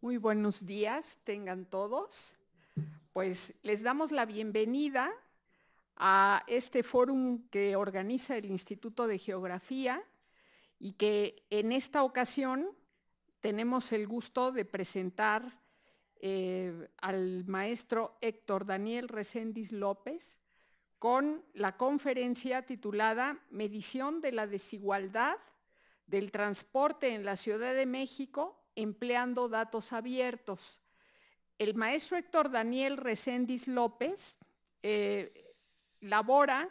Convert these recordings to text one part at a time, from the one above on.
Muy buenos días, tengan todos. Pues les damos la bienvenida a este fórum que organiza el Instituto de Geografía y que en esta ocasión tenemos el gusto de presentar eh, al maestro Héctor Daniel Reséndiz López, con la conferencia titulada Medición de la desigualdad del transporte en la Ciudad de México empleando datos abiertos. El maestro Héctor Daniel Reséndiz López eh, labora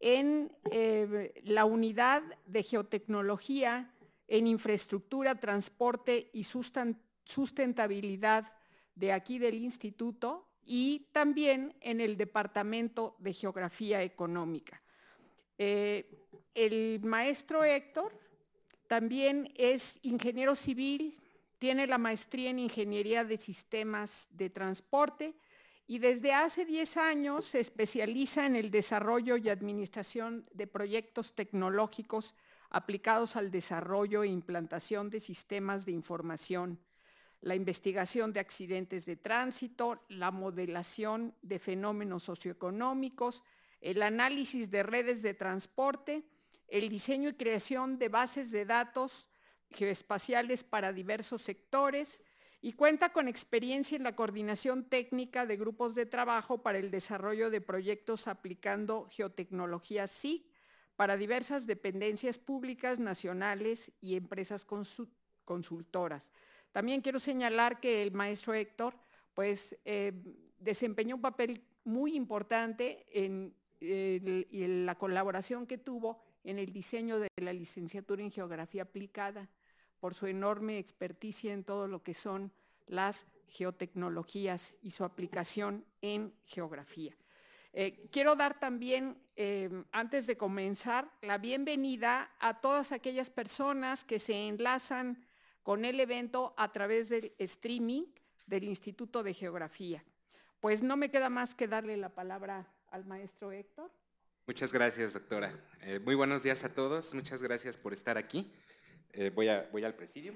en eh, la unidad de geotecnología en infraestructura, transporte y sustentabilidad de aquí del instituto y también en el Departamento de Geografía Económica. Eh, el maestro Héctor también es ingeniero civil, tiene la maestría en Ingeniería de Sistemas de Transporte y desde hace 10 años se especializa en el desarrollo y administración de proyectos tecnológicos aplicados al desarrollo e implantación de sistemas de información la investigación de accidentes de tránsito, la modelación de fenómenos socioeconómicos, el análisis de redes de transporte, el diseño y creación de bases de datos geoespaciales para diversos sectores y cuenta con experiencia en la coordinación técnica de grupos de trabajo para el desarrollo de proyectos aplicando geotecnología SIC para diversas dependencias públicas, nacionales y empresas consultoras. También quiero señalar que el maestro Héctor pues, eh, desempeñó un papel muy importante en, la colaboración que tuvo en el diseño de la licenciatura en geografía aplicada por su enorme experticia en todo lo que son las geotecnologías y su aplicación en geografía. Eh, quiero dar también, eh, antes de comenzar, la bienvenida a todas aquellas personas que se enlazan con el evento a través del streaming del Instituto de Geografía. Pues no me queda más que darle la palabra al maestro Héctor. Muchas gracias, doctora. Eh, muy buenos días a todos. Muchas gracias por estar aquí. Eh, voy, a, voy al presidio.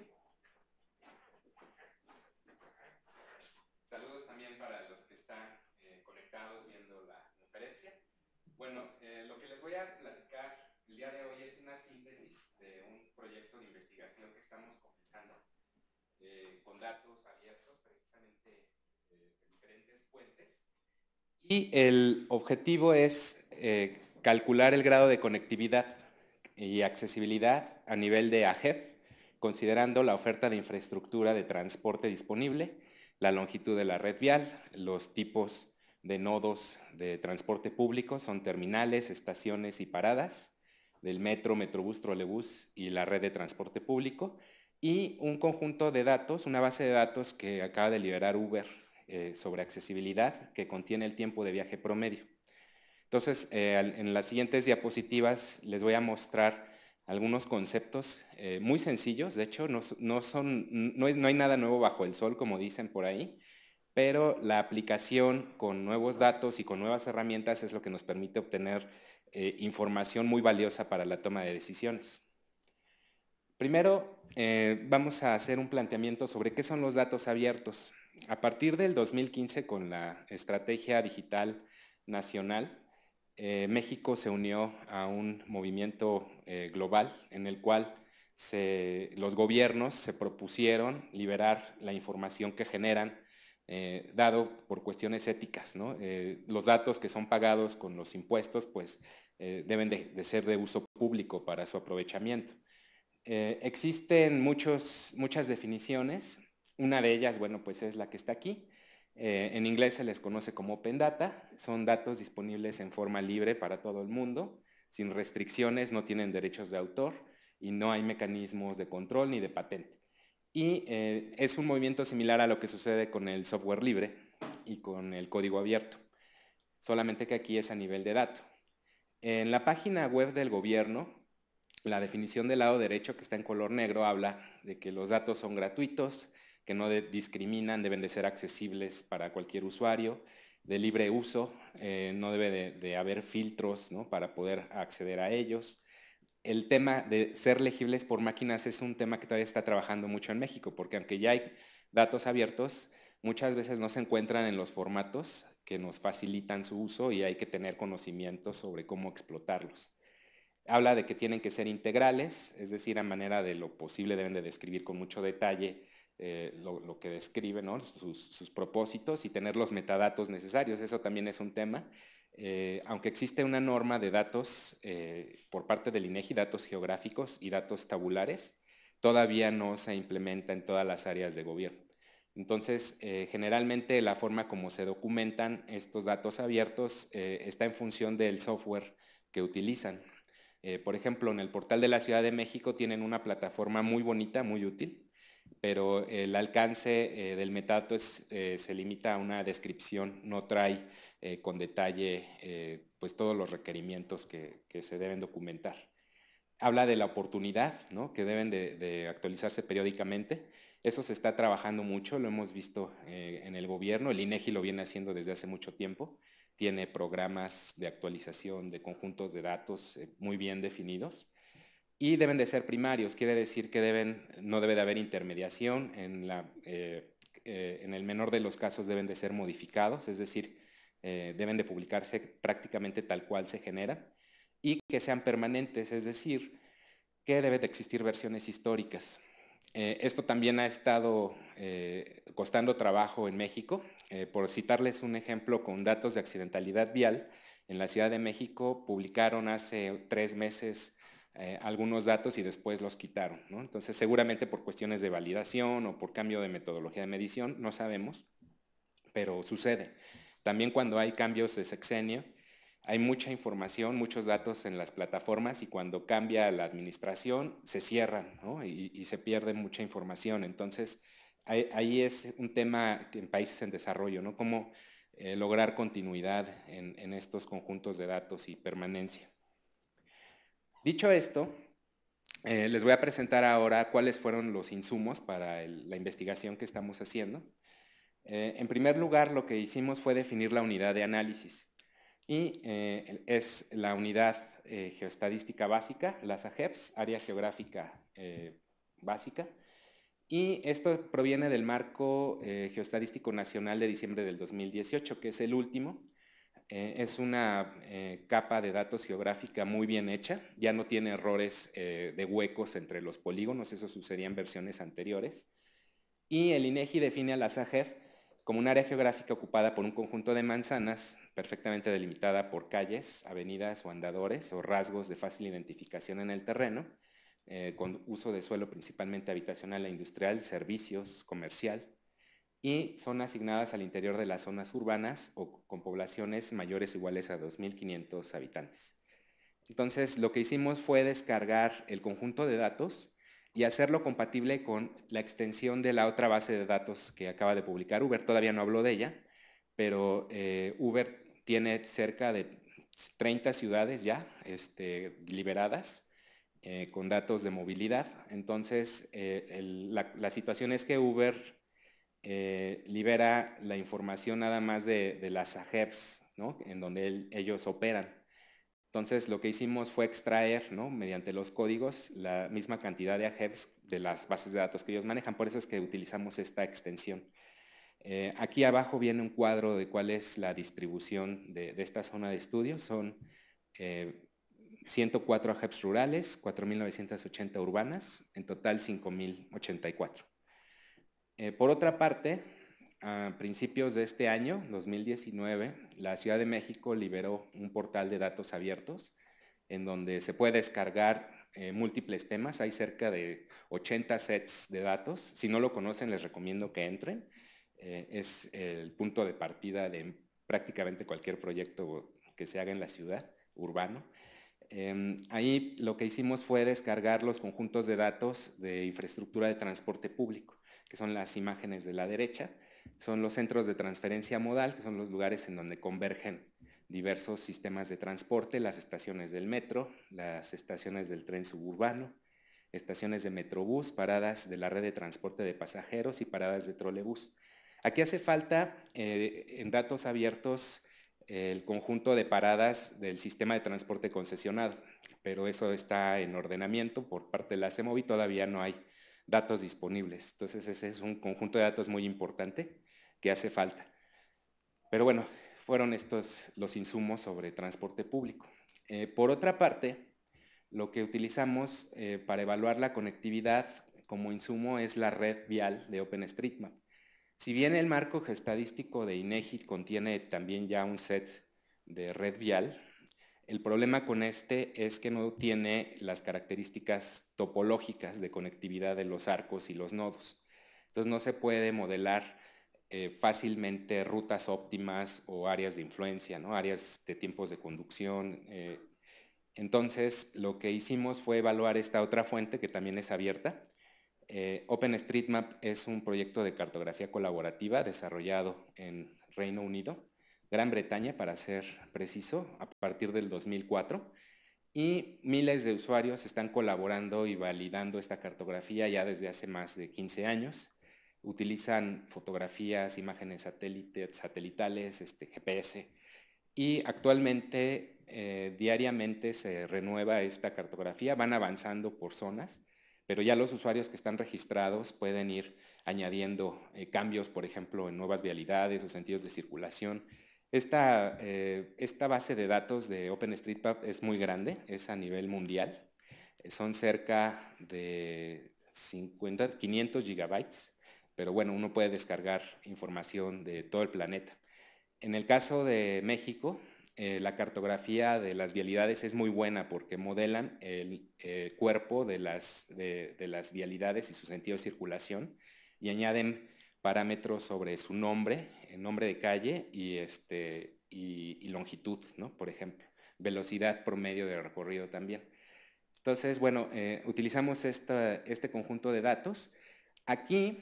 Y el objetivo es eh, calcular el grado de conectividad y accesibilidad a nivel de AGEF, considerando la oferta de infraestructura de transporte disponible, la longitud de la red vial, los tipos de nodos de transporte público, son terminales, estaciones y paradas, del metro, metrobús, trolebús y la red de transporte público, y un conjunto de datos, una base de datos que acaba de liberar Uber eh, sobre accesibilidad que contiene el tiempo de viaje promedio. Entonces, eh, en las siguientes diapositivas les voy a mostrar algunos conceptos eh, muy sencillos, de hecho, no, hay nada nuevo bajo el sol, como dicen por ahí, pero la aplicación con nuevos datos y con nuevas herramientas es lo que nos permite obtener información muy valiosa para la toma de decisiones. Primero, eh, vamos a hacer un planteamiento sobre qué son los datos abiertos. A partir del 2015, con la Estrategia Digital Nacional, eh, México se unió a un movimiento eh, global en el cual los gobiernos se propusieron liberar la información que generan, dado por cuestiones éticas. los datos que son pagados con los impuestos pues, deben de ser de uso público para su aprovechamiento. Eh, existen muchas definiciones. Una de ellas, bueno, pues es la que está aquí. Eh, en inglés se les conoce como Open Data. Son datos disponibles en forma libre para todo el mundo, sin restricciones, no tienen derechos de autor y no hay mecanismos de control ni de patente. Y eh, es un movimiento similar a lo que sucede con el software libre y con el código abierto, solamente que aquí es a nivel de dato. En la página web del gobierno la definición del lado derecho que está en color negro habla de que los datos son gratuitos, que no discriminan, deben de ser accesibles para cualquier usuario, de libre uso, eh, no debe de, haber filtros para poder acceder a ellos. El tema de ser legibles por máquinas es un tema que todavía está trabajando mucho en México, porque aunque ya hay datos abiertos, muchas veces no se encuentran en los formatos que nos facilitan su uso y hay que tener conocimiento sobre cómo explotarlos. Habla de que tienen que ser integrales, es decir, a manera de lo posible deben de describir con mucho detalle eh, lo, que describen, sus, propósitos y tener los metadatos necesarios. Eso también es un tema. Eh, aunque existe una norma de datos eh, por parte del INEGI, e datos geográficos y datos tabulares, todavía no se implementa en todas las áreas de gobierno. Entonces, generalmente la forma como se documentan estos datos abiertos está en función del software que utilizan. Eh, por ejemplo, en el portal de la Ciudad de México tienen una plataforma muy bonita, muy útil, pero el alcance eh, del metato eh, se limita a una descripción, no trae con detalle pues todos los requerimientos que, se deben documentar. Habla de la oportunidad, que deben de, actualizarse periódicamente. Eso se está trabajando mucho, lo hemos visto en el gobierno, el INEGI e lo viene haciendo desde hace mucho tiempo tiene programas de actualización de conjuntos de datos eh, muy bien definidos y deben de ser primarios, quiere decir que deben, no debe de haber intermediación, en, eh, eh, el menor de los casos deben de ser modificados, es decir, deben de publicarse prácticamente tal cual se genera y que sean permanentes, es decir, que deben de existir versiones históricas. Eh, esto también ha estado eh, costando trabajo en México. Eh, por citarles un ejemplo con datos de accidentalidad vial, en la Ciudad de México publicaron hace tres meses algunos datos y después los quitaron. Entonces, seguramente por cuestiones de validación o por cambio de metodología de medición, no sabemos, pero sucede. También cuando hay cambios de sexenio, hay mucha información, muchos datos en las plataformas y cuando cambia la administración se cierran y, se pierde mucha información. Entonces, ahí, es un tema en países en desarrollo, ¿no? Cómo eh, lograr continuidad en, estos conjuntos de datos y permanencia. Dicho esto, eh, les voy a presentar ahora cuáles fueron los insumos para la investigación que estamos haciendo. Eh, en primer lugar, lo que hicimos fue definir la unidad de análisis y eh, es la unidad eh, geoestadística básica, la SAGEPS, área geográfica eh, básica, y esto proviene del marco geoestadístico nacional de diciembre del 2018, que es el último. es una capa de datos geográfica muy bien hecha, ya no tiene errores de huecos entre los polígonos, eso sucedía en versiones anteriores. Y el INEGI e define a la SAGEF como un área geográfica ocupada por un conjunto de manzanas perfectamente delimitada por calles, avenidas o andadores o rasgos de fácil identificación en el terreno, eh, con uso de suelo principalmente habitacional e industrial, servicios, comercial, y son asignadas al interior de las zonas urbanas o con poblaciones mayores o iguales a 2.500 habitantes. Entonces, lo que hicimos fue descargar el conjunto de datos y hacerlo compatible con la extensión de la otra base de datos que acaba de publicar Uber. Todavía no habló de ella, pero eh, Uber tiene cerca de 30 ciudades ya este, liberadas eh, con datos de movilidad. Entonces, eh, la, situación es que Uber libera la información nada más de, las AGEPs, ¿no? en donde ellos operan. Entonces lo que hicimos fue extraer, mediante los códigos, la misma cantidad de ageps de las bases de datos que ellos manejan, por eso es que utilizamos esta extensión. Eh, aquí abajo viene un cuadro de cuál es la distribución de, esta zona de estudio, son 104 eh, ageps rurales, 4.980 urbanas, en total 5.084. Eh, por otra parte, a principios de este año, 2019, la Ciudad de México liberó un portal de datos abiertos en donde se puede descargar eh, múltiples temas. Hay cerca de 80 sets de datos. Si no lo conocen, les recomiendo que entren. Eh, es el punto de partida de prácticamente cualquier proyecto que se haga en la ciudad, urbano. Em, ahí lo que hicimos fue descargar los conjuntos de datos de infraestructura de transporte público, que son las imágenes de la derecha, son los centros de transferencia modal, que son los lugares en donde convergen diversos sistemas de transporte, las estaciones del metro, las estaciones del tren suburbano, estaciones de metrobús, paradas de la red de transporte de pasajeros y paradas de trolebús. Aquí hace falta eh, en datos abiertos el conjunto de paradas del sistema de transporte concesionado, pero eso está en ordenamiento por parte de la CEMOVI, todavía no hay datos disponibles. Entonces ese es un conjunto de datos muy importante que hace falta. Pero bueno, fueron estos los insumos sobre transporte público. Eh, por otra parte, lo que utilizamos eh, para evaluar la conectividad como insumo es la red vial de OpenStreetMap. Si bien el marco estadístico de INEGI contiene también ya un set de red vial, el problema con este es que no tiene las características topológicas de conectividad de los arcos y los nodos. Entonces no se puede modelar eh, fácilmente rutas óptimas o áreas de influencia, ¿no? áreas de tiempos de conducción. Eh. Entonces lo que hicimos fue evaluar esta otra fuente que también es abierta. Eh, OpenStreetMap es un proyecto de cartografía colaborativa desarrollado en Reino Unido Gran Bretaña, para ser preciso, a partir del 2004. Y miles de usuarios están colaborando y validando esta cartografía ya desde hace más de 15 años. Utilizan fotografías, imágenes satelitales, este, GPS. Y actualmente, eh, diariamente se renueva esta cartografía, van avanzando por zonas, pero ya los usuarios que están registrados pueden ir añadiendo eh, cambios, por ejemplo, en nuevas vialidades o sentidos de circulación eh, esta, base de datos de OpenStreetMap es muy grande, es a nivel mundial. Eh, son cerca de 500 gigabytes, pero bueno, uno puede descargar información de todo el planeta. En el caso de México, eh, la cartografía de las vialidades es muy buena porque modelan el, cuerpo las, de las vialidades y su sentido de circulación y añaden parámetros sobre su nombre nombre de calle y, este, y, longitud, Por ejemplo, velocidad promedio de recorrido también. Entonces, bueno, eh, utilizamos este conjunto de datos. Aquí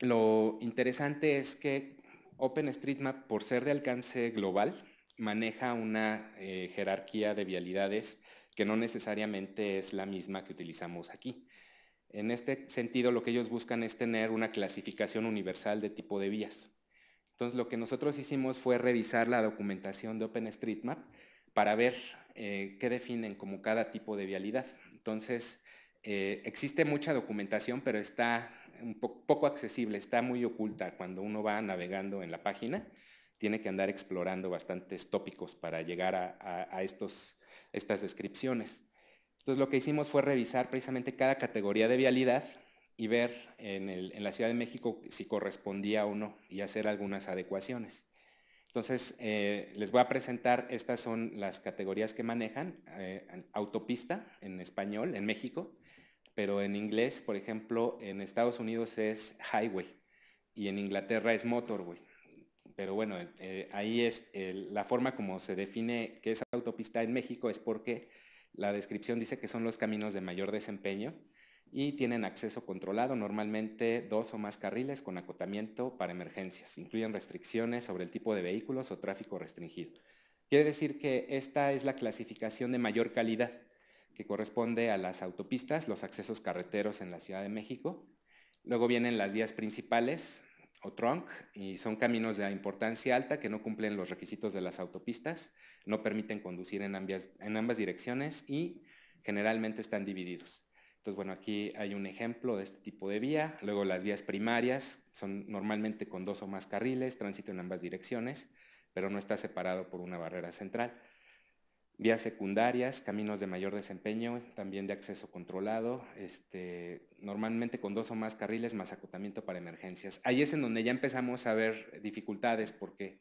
lo interesante es que OpenStreetMap, por ser de alcance global, maneja una eh, jerarquía de vialidades que no necesariamente es la misma que utilizamos aquí. En este sentido, lo que ellos buscan es tener una clasificación universal de tipo de vías. Entonces, lo que nosotros hicimos fue revisar la documentación de OpenStreetMap para ver eh, qué definen como cada tipo de vialidad. Entonces, eh, existe mucha documentación, pero está poco accesible, está muy oculta cuando uno va navegando en la página. Tiene que andar explorando bastantes tópicos para llegar a, a estos, estas descripciones. Entonces, lo que hicimos fue revisar precisamente cada categoría de vialidad y ver en, la Ciudad de México si correspondía o no y hacer algunas adecuaciones. Entonces, eh, les voy a presentar, estas son las categorías que manejan, eh, autopista en español, en México, pero en inglés, por ejemplo, en Estados Unidos es highway y en Inglaterra es motorway. Pero bueno, eh, ahí es la forma como se define que es autopista en México es porque la descripción dice que son los caminos de mayor desempeño, y tienen acceso controlado, normalmente dos o más carriles con acotamiento para emergencias. Incluyen restricciones sobre el tipo de vehículos o tráfico restringido. Quiere decir que esta es la clasificación de mayor calidad que corresponde a las autopistas, los accesos carreteros en la Ciudad de México. Luego vienen las vías principales o trunk y son caminos de importancia alta que no cumplen los requisitos de las autopistas, no permiten conducir en ambas, en ambas direcciones y generalmente están divididos. Entonces, bueno, aquí hay un ejemplo de este tipo de vía. Luego las vías primarias son normalmente con dos o más carriles, tránsito en ambas direcciones, pero no está separado por una barrera central. Vías secundarias, caminos de mayor desempeño, también de acceso controlado, este, normalmente con dos o más carriles más acotamiento para emergencias. Ahí es en donde ya empezamos a ver dificultades porque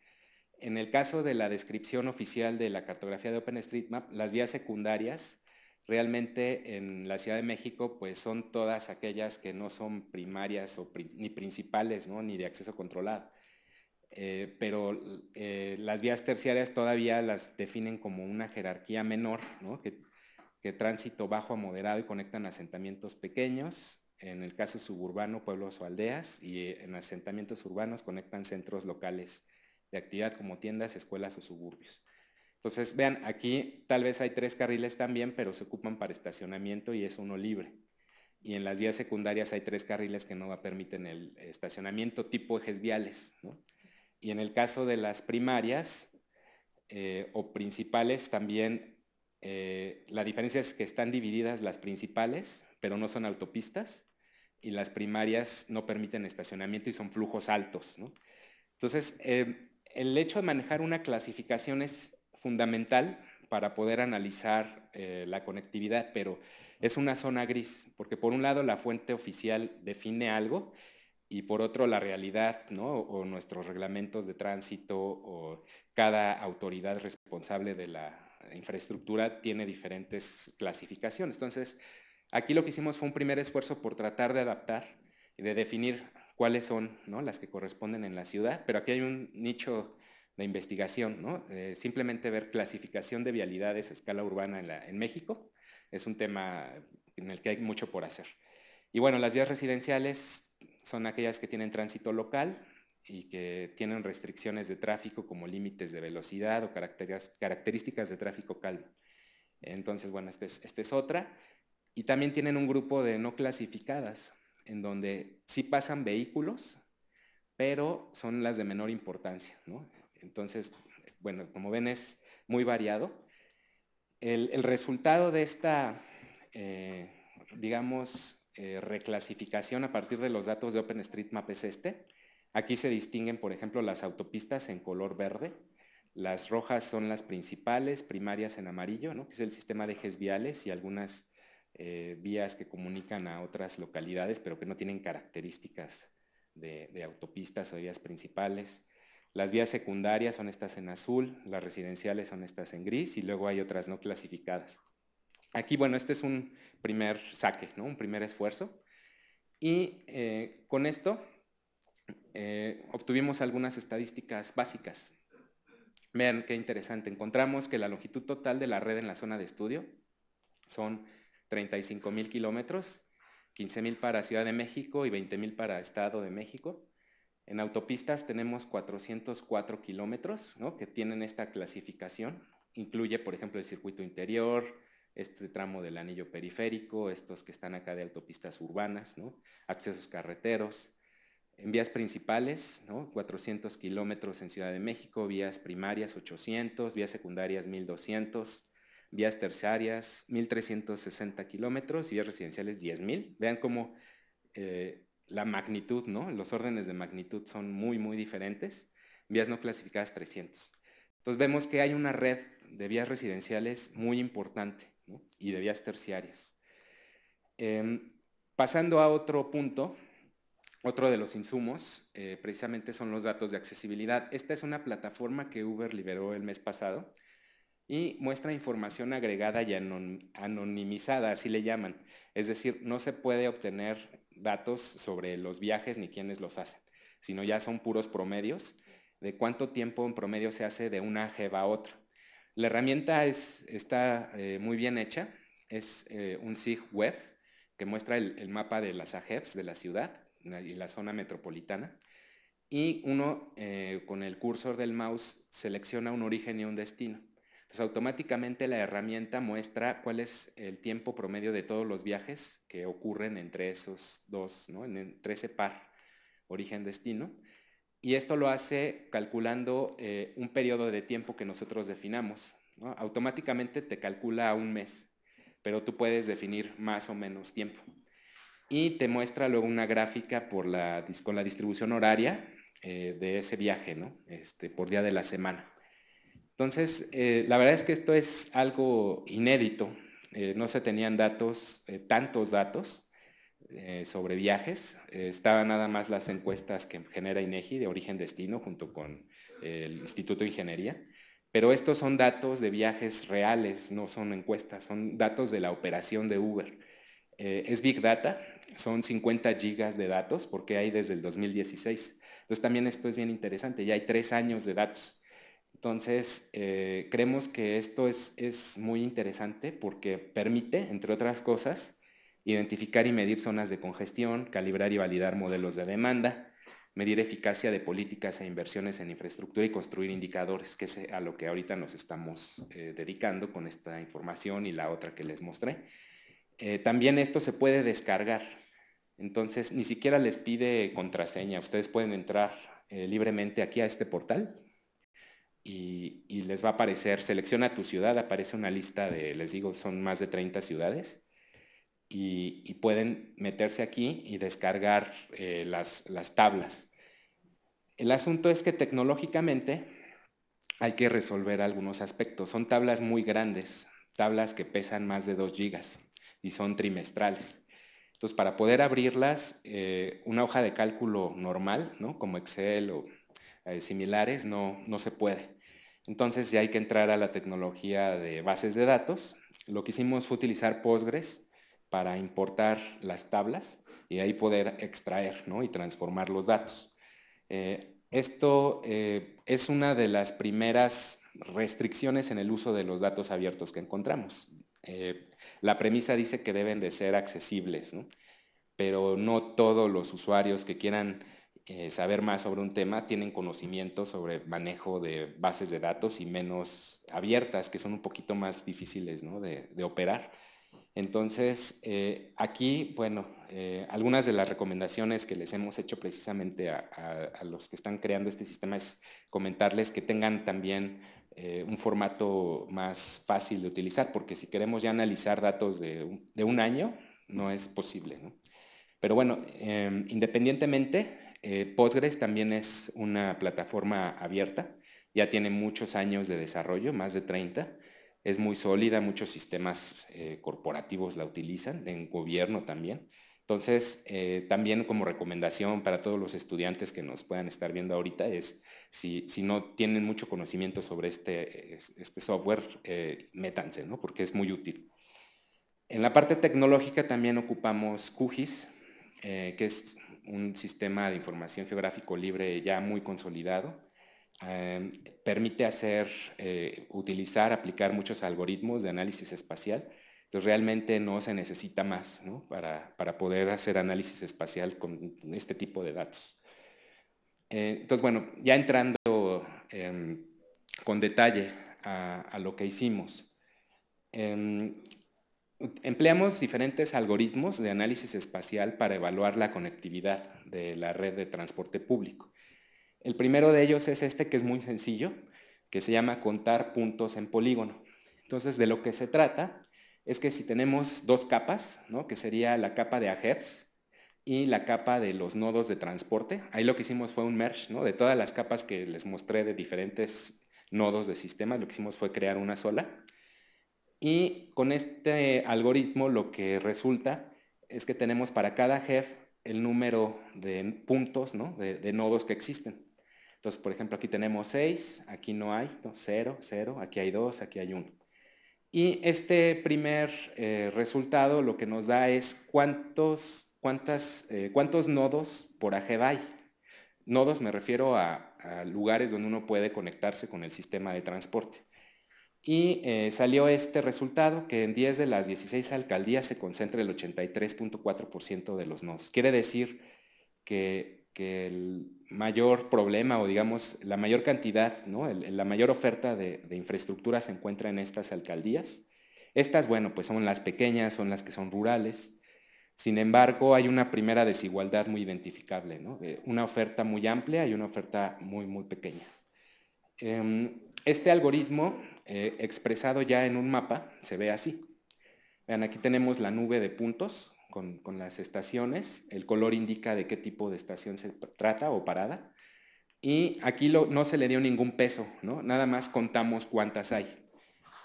en el caso de la descripción oficial de la cartografía de OpenStreetMap, las vías secundarias Realmente en la Ciudad de México pues son todas aquellas que no son primarias ni principales, ni de acceso controlado. Eh, pero eh, las vías terciarias todavía las definen como una jerarquía menor, que, tránsito bajo a moderado y conectan asentamientos pequeños, en el caso suburbano, pueblos o aldeas, y eh, en asentamientos urbanos conectan centros locales de actividad como tiendas, escuelas o suburbios. Entonces, vean, aquí tal vez hay tres carriles también, pero se ocupan para estacionamiento y es uno libre. Y en las vías secundarias hay tres carriles que no permiten el estacionamiento tipo ejes viales. Y en el caso de las primarias eh, o principales también, eh, la diferencia es que están divididas las principales, pero no son autopistas, y las primarias no permiten estacionamiento y son flujos altos. Entonces, eh, el hecho de manejar una clasificación es fundamental para poder analizar eh, la conectividad, pero es una zona gris, porque por un lado la fuente oficial define algo y por otro la realidad, O nuestros reglamentos de tránsito o cada autoridad responsable de la infraestructura tiene diferentes clasificaciones. Entonces, aquí lo que hicimos fue un primer esfuerzo por tratar de adaptar y de definir cuáles son las que corresponden en la ciudad, pero aquí hay un nicho la investigación, ¿no? Eh, simplemente ver clasificación de vialidades a escala urbana en, México es un tema en el que hay mucho por hacer. Y bueno, las vías residenciales son aquellas que tienen tránsito local y que tienen restricciones de tráfico como límites de velocidad o características de tráfico calmo. Entonces, bueno, esta es, es otra. Y también tienen un grupo de no clasificadas, en donde sí pasan vehículos, pero son las de menor importancia. ¿no? Entonces, bueno, como ven es muy variado. El, resultado de esta, eh, digamos, eh, reclasificación a partir de los datos de OpenStreetMap es este. Aquí se distinguen, por ejemplo, las autopistas en color verde, las rojas son las principales, primarias en amarillo, ¿no? que es el sistema de ejes viales y algunas eh, vías que comunican a otras localidades, pero que no tienen características de, de autopistas o vías principales. Las vías secundarias son estas en azul, las residenciales son estas en gris y luego hay otras no clasificadas. Aquí, bueno, este es un primer saque, un primer esfuerzo. Y eh, con esto eh, obtuvimos algunas estadísticas básicas. Vean qué interesante. Encontramos que la longitud total de la red en la zona de estudio son 35 mil kilómetros, 15.000 para Ciudad de México y 20.000 para Estado de México. En autopistas tenemos 404 kilómetros ¿no? que tienen esta clasificación. Incluye, por ejemplo, el circuito interior, este tramo del anillo periférico, estos que están acá de autopistas urbanas, accesos carreteros. En vías principales, 400 kilómetros en Ciudad de México, vías primarias 800, vías secundarias 1200, vías terciarias 1360 kilómetros y vías residenciales 10.000. Vean cómo eh, la magnitud, ¿no? Los órdenes de magnitud son muy, muy diferentes. Vías no clasificadas 300. Entonces vemos que hay una red de vías residenciales muy importante y de vías terciarias. Em, pasando a otro punto, otro de los insumos eh, precisamente son los datos de accesibilidad. Esta es una plataforma que Uber liberó el mes pasado y muestra información agregada y anonimizada, así le llaman. Es decir, no se puede obtener datos sobre los viajes ni quiénes los hacen, sino ya son puros promedios de cuánto tiempo en promedio se hace de una jeva a otra. La herramienta está eh, muy bien hecha, es eh, un SIG web que muestra el, mapa de las AGEPs de la ciudad y la zona metropolitana. Y uno eh, con el cursor del mouse selecciona un origen y un destino. Pues, automáticamente la herramienta muestra cuál es el tiempo promedio de todos los viajes que ocurren entre esos dos, entre ese par origen-destino. Y esto lo hace calculando eh, un periodo de tiempo que nosotros definamos. Automáticamente te calcula un mes, pero tú puedes definir más o menos tiempo. Y te muestra luego una gráfica con la distribución horaria eh, de ese viaje, este, por día de la semana. Entonces, eh, la verdad es que esto es algo inédito. Eh, no se tenían datos, eh, tantos datos sobre viajes. estaban nada más las encuestas que genera INEGI de origen-destino junto con el Instituto de Ingeniería. Pero estos son datos de viajes reales, no son encuestas, son datos de la operación de Uber. es Big Data, son 50 gigas de datos porque hay desde el 2016. Entonces también esto es bien interesante, ya hay tres años de datos. Entonces, eh, creemos que esto es, muy interesante porque permite, entre otras cosas, identificar y medir zonas de congestión, calibrar y validar modelos de demanda, medir eficacia de políticas e inversiones en infraestructura y construir indicadores, que es eh, a lo que ahorita nos estamos eh, dedicando con esta información y la otra que les mostré. también esto se puede descargar, entonces ni siquiera les pide contraseña, ustedes pueden entrar libremente aquí a este portal y, les va a aparecer, selecciona tu ciudad, aparece una lista de, les digo, son más de 30 ciudades y, pueden meterse aquí y descargar eh, las, tablas. El asunto es que tecnológicamente hay que resolver algunos aspectos. Son tablas muy grandes, tablas que pesan más de 2 gigas y son trimestrales. Entonces, para poder abrirlas, eh, una hoja de cálculo normal, ¿no? como Excel o eh, similares, no, se puede. Entonces ya hay que entrar a la tecnología de bases de datos. Lo que hicimos fue utilizar Postgres para importar las tablas y ahí poder extraer y transformar los datos. Eh, esto eh, es una de las primeras restricciones en el uso de los datos abiertos que encontramos. la premisa dice que deben de ser accesibles, pero no todos los usuarios que quieran eh, saber más sobre un tema tienen conocimiento sobre manejo de bases de datos y menos abiertas, que son un poquito más difíciles de, operar. Entonces, eh, aquí, bueno, eh, algunas de las recomendaciones que les hemos hecho precisamente a, los que están creando este sistema es comentarles que tengan también un formato más fácil de utilizar, porque si queremos ya analizar datos de un, año, no es posible. Pero bueno, em, independientemente, eh, Postgres también es una plataforma abierta, ya tiene muchos años de desarrollo, más de 30. Es muy sólida, muchos sistemas eh, corporativos la utilizan, en gobierno también. Entonces, eh, también como recomendación para todos los estudiantes que nos puedan estar viendo ahorita es, si, no tienen mucho conocimiento sobre este, este software, métanse, ¿no? porque es muy útil. En la parte tecnológica también ocupamos QGIS, que es un sistema de información geográfico libre ya muy consolidado. Em, permite hacer, eh, utilizar, aplicar muchos algoritmos de análisis espacial. Entonces realmente no se necesita más para, poder hacer análisis espacial con este tipo de datos. Eh, entonces, bueno, ya entrando em, con detalle a, lo que hicimos. Em, Empleamos diferentes algoritmos de análisis espacial para evaluar la conectividad de la red de transporte público. El primero de ellos es este que es muy sencillo, que se llama contar puntos en polígono. Entonces, de lo que se trata es que si tenemos dos capas, ¿no? que sería la capa de AGEPS y la capa de los nodos de transporte, ahí lo que hicimos fue un merge, ¿no? de todas las capas que les mostré de diferentes nodos de sistema, lo que hicimos fue crear una sola. Y con este algoritmo lo que resulta es que tenemos para cada jefe el número de puntos, de, nodos que existen. Entonces, por ejemplo, aquí tenemos 6, aquí no hay, 0, 0, aquí hay 2, aquí hay 1. Y este primer eh, resultado lo que nos da es cuántos, cuántas, eh, cuántos nodos por AGEV hay. Nodos me refiero a lugares donde uno puede conectarse con el sistema de transporte. Y eh, salió este resultado, que en 10 de las 16 alcaldías se concentra el 83.4% de los nodos. Quiere decir que, el mayor problema o digamos la mayor cantidad, ¿no? la mayor oferta de, infraestructura se encuentra en estas alcaldías. Estas, bueno, pues son las pequeñas, son las que son rurales. Sin embargo, hay una primera desigualdad muy identificable, ¿no? Eh, una oferta muy amplia y una oferta muy, muy pequeña. Em, este algoritmo eh, expresado ya en un mapa, se ve así. Vean, aquí tenemos la nube de puntos con, las estaciones. El color indica de qué tipo de estación se trata o parada. Y aquí no se le dio ningún peso, Nada más contamos cuántas hay.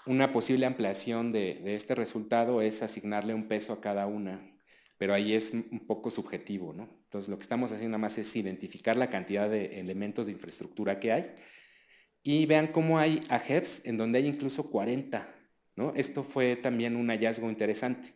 Una posible ampliación de, este resultado es asignarle un peso a cada una, pero ahí es un poco subjetivo, ¿no? Entonces lo que estamos haciendo nada más es identificar la cantidad de elementos de infraestructura que hay y vean cómo hay ajeps, en donde hay incluso 40. ¿no? Esto fue también un hallazgo interesante,